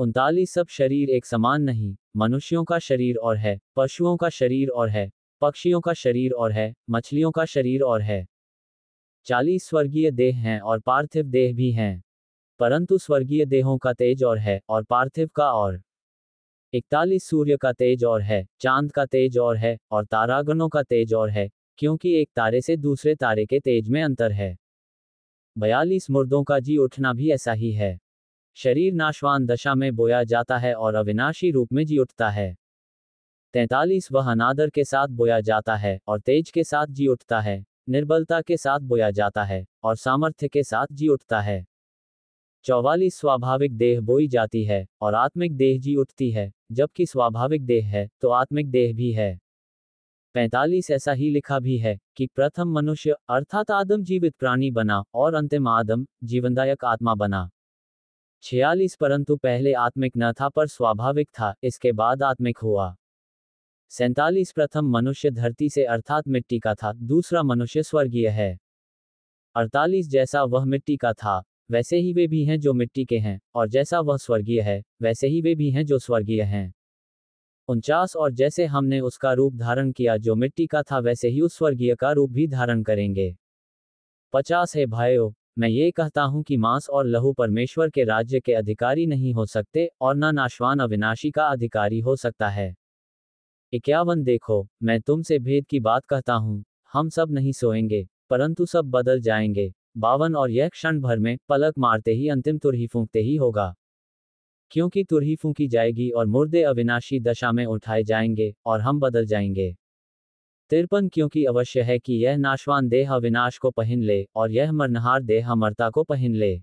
उनतालीस सब शरीर एक समान नहीं मनुष्यों का शरीर और है पशुओं का शरीर और है पक्षियों का शरीर और है मछलियों का शरीर और है चालीस स्वर्गीय देह हैं और पार्थिव देह भी हैं परंतु स्वर्गीय देहों का तेज और है और पार्थिव का और इकतालीस सूर्य का तेज और है चांद का तेज और है और तारागणों का तेज और है क्योंकि एक तारे से दूसरे तारे के तेज में अंतर है बयालीस मुर्दों का जी उठना भी ऐसा ही है शरीर नाशवान दशा में बोया जाता है और अविनाशी रूप में जी उठता है तैतालीस वह अनादर के साथ बोया जाता है और तेज के साथ जी उठता है निर्बलता के साथ बोया जाता है और सामर्थ्य के साथ जी उठता है चौवालीस स्वाभाविक देह बोई जाती है और आत्मिक देह जी उठती है जबकि स्वाभाविक देह है तो आत्मिक देह भी है पैंतालीस ऐसा ही लिखा भी है कि प्रथम मनुष्य अर्थात आदम जीवित प्राणी बना और अंतिम आदम जीवनदायक आत्मा बना छियालीस परंतु पहले आत्मिक न था पर स्वाभाविक था इसके बाद आत्मिक हुआ सैतालीस प्रथम मनुष्य धरती से अर्थात मिट्टी का था दूसरा मनुष्य स्वर्गीय है अड़तालीस जैसा वह मिट्टी का था वैसे ही वे भी हैं जो मिट्टी के हैं और जैसा वह स्वर्गीय है वैसे ही वे भी हैं जो स्वर्गीय हैं उनचास और जैसे हमने उसका रूप धारण किया जो मिट्टी का था वैसे ही उस स्वर्गीय का रूप भी धारण करेंगे पचास है भाइयों मैं ये कहता हूँ कि मांस और लहू परमेश्वर के राज्य के अधिकारी नहीं हो सकते और ना नाशवान अविनाशी का अधिकारी हो सकता है इक्यावन देखो मैं तुमसे भेद की बात कहता हूँ हम सब नहीं सोएंगे परंतु सब बदल जाएंगे बावन और यह क्षण भर में पलक मारते ही अंतिम तुरही फूंकते ही होगा क्योंकि तुरही फूंकी जाएगी और मुर्दे अविनाशी दशा में उठाए जाएंगे और हम बदल जाएंगे तिरपन क्योंकि अवश्य है कि यह नाशवान देह अविनाश को पहन ले और यह मरनहार देह अमरता को पहन ले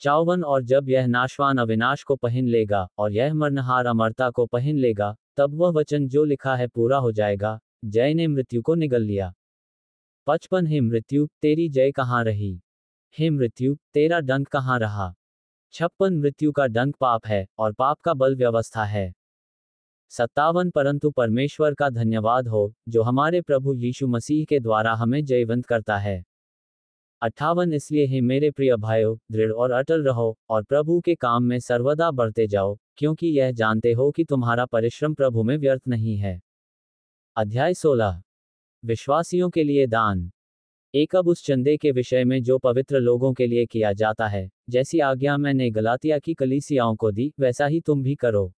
चावन और जब यह नाशवान अविनाश को पहन लेगा और यह मरनहार अमरता को पहन लेगा तब वह वचन जो लिखा है पूरा हो जाएगा जय ने मृत्यु को निगल लिया पचपन हे मृत्यु तेरी जय कहाँ रही हे मृत्यु तेरा डंक कहाँ रहा छप्पन मृत्यु का डंक पाप है और पाप का बल व्यवस्था है सत्तावन परंतु परमेश्वर का धन्यवाद हो जो हमारे प्रभु यीशु मसीह के द्वारा हमें जयवंत करता है अट्ठावन इसलिए हे मेरे प्रिय भाइयों दृढ़ और अटल रहो और प्रभु के काम में सर्वदा बढ़ते जाओ क्योंकि यह जानते हो कि तुम्हारा परिश्रम प्रभु में व्यर्थ नहीं है अध्याय सोलह विश्वासियों के लिए दान एक अब उस चंदे के विषय में जो पवित्र लोगों के लिए किया जाता है जैसी आज्ञा मैंने गलातिया की कलीसियाओं को दी वैसा ही तुम भी करो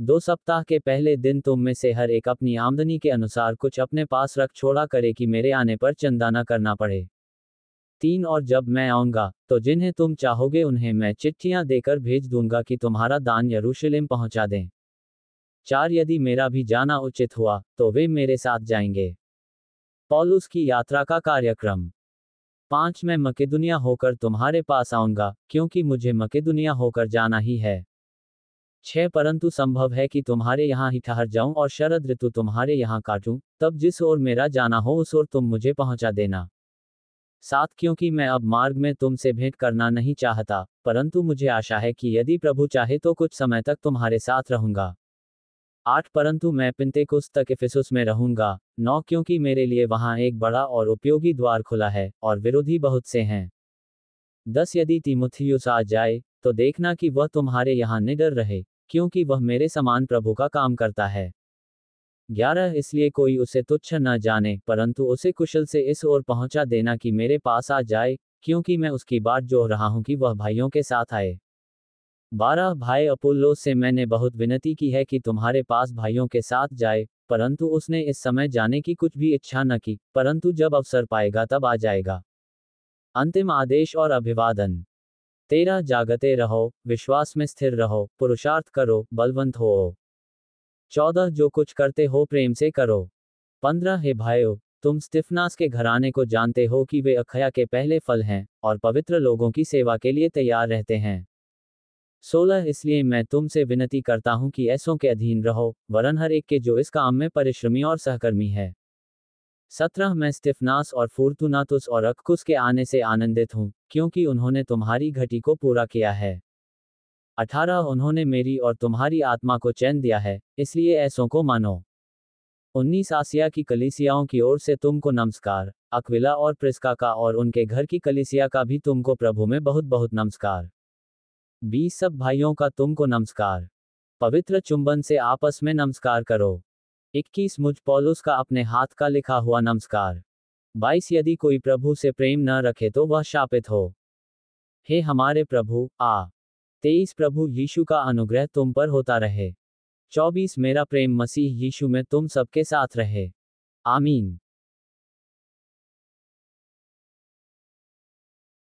दो सप्ताह के पहले दिन तुम में से हर एक अपनी आमदनी के अनुसार कुछ अपने पास रख छोड़ा करे कि मेरे आने पर चंदा न करना पड़े तीन और जब मैं आऊंगा तो जिन्हें तुम चाहोगे उन्हें मैं चिट्ठियां देकर भेज दूंगा कि तुम्हारा दान यरूशलेम पहुंचा दें चार यदि मेरा भी जाना उचित हुआ तो वे मेरे साथ जाएंगे पॉलुस की यात्रा का कार्यक्रम पांच मैं मकेदुनिया होकर तुम्हारे पास आऊंगा क्योंकि मुझे मकेदुनिया होकर जाना ही है छह परंतु संभव है कि तुम्हारे यहाँ ही ठहर जाऊं और शरद ऋतु तुम्हारे यहाँ काटूं तब जिस ओर मेरा जाना हो उस ओर तुम मुझे पहुंचा देना साथ क्योंकि मैं अब मार्ग में तुमसे भेंट करना नहीं चाहता परंतु मुझे आशा है कि यदि प्रभु चाहे तो कुछ समय तक तुम्हारे साथ रहूंगा आठ परंतु मैं कुछ तक इफिसुस में रहूंगा नौ क्योंकि मेरे लिए वहां एक बड़ा और उपयोगी द्वार खुला है और विरोधी बहुत से हैं दस यदि तिमुथियुस आ जाए तो देखना कि वह तुम्हारे यहाँ निडर रहे क्योंकि वह मेरे समान प्रभु का काम करता है ग्यारह इसलिए कोई उसे तुच्छ न जाने परंतु उसे कुशल से इस ओर पहुंचा देना कि मेरे पास आ जाए क्योंकि मैं उसकी बात जोह रहा हूं कि वह भाइयों के साथ आए बारह भाई अपोल्लो से मैंने बहुत विनती की है कि तुम्हारे पास भाइयों के साथ जाए परंतु उसने इस समय जाने की कुछ भी इच्छा न की परंतु जब अवसर पाएगा तब आ जाएगा अंतिम आदेश और अभिवादन तेरा जागते रहो विश्वास में स्थिर रहो पुरुषार्थ करो बलवंत हो चौदह जो कुछ करते हो प्रेम से करो पंद्रह हे भाइयो तुम स्टिफनास के घराने को जानते हो कि वे अखया के पहले फल हैं और पवित्र लोगों की सेवा के लिए तैयार रहते हैं सोलह इसलिए मैं तुमसे विनती करता हूं कि ऐसों के अधीन रहो वरन हर एक के जो इस काम में परिश्रमी और सहकर्मी है सत्रह मैं स्टिफनास और फूर्तुनातुस और अक्कुस के आने से आनंदित हूँ क्योंकि उन्होंने तुम्हारी घटी को पूरा किया है अठारह उन्होंने मेरी और तुम्हारी आत्मा को चैन दिया है इसलिए ऐसों को मानो उन्नीस आसिया की कलिसियाओं की ओर से तुमको नमस्कार अक्विला और प्रिस्का का और उनके घर की कलिसिया का भी तुमको प्रभु में बहुत बहुत नमस्कार बीस सब भाइयों का तुमको नमस्कार पवित्र चुंबन से आपस में नमस्कार करो 21 मुझ पॉलुस का अपने हाथ का लिखा हुआ नमस्कार 22 यदि कोई प्रभु से प्रेम न रखे तो वह शापित हो हे हमारे प्रभु आ तेईस प्रभु यीशु का अनुग्रह तुम पर होता रहे चौबीस मेरा प्रेम मसीह यीशु में तुम सबके साथ रहे आमीन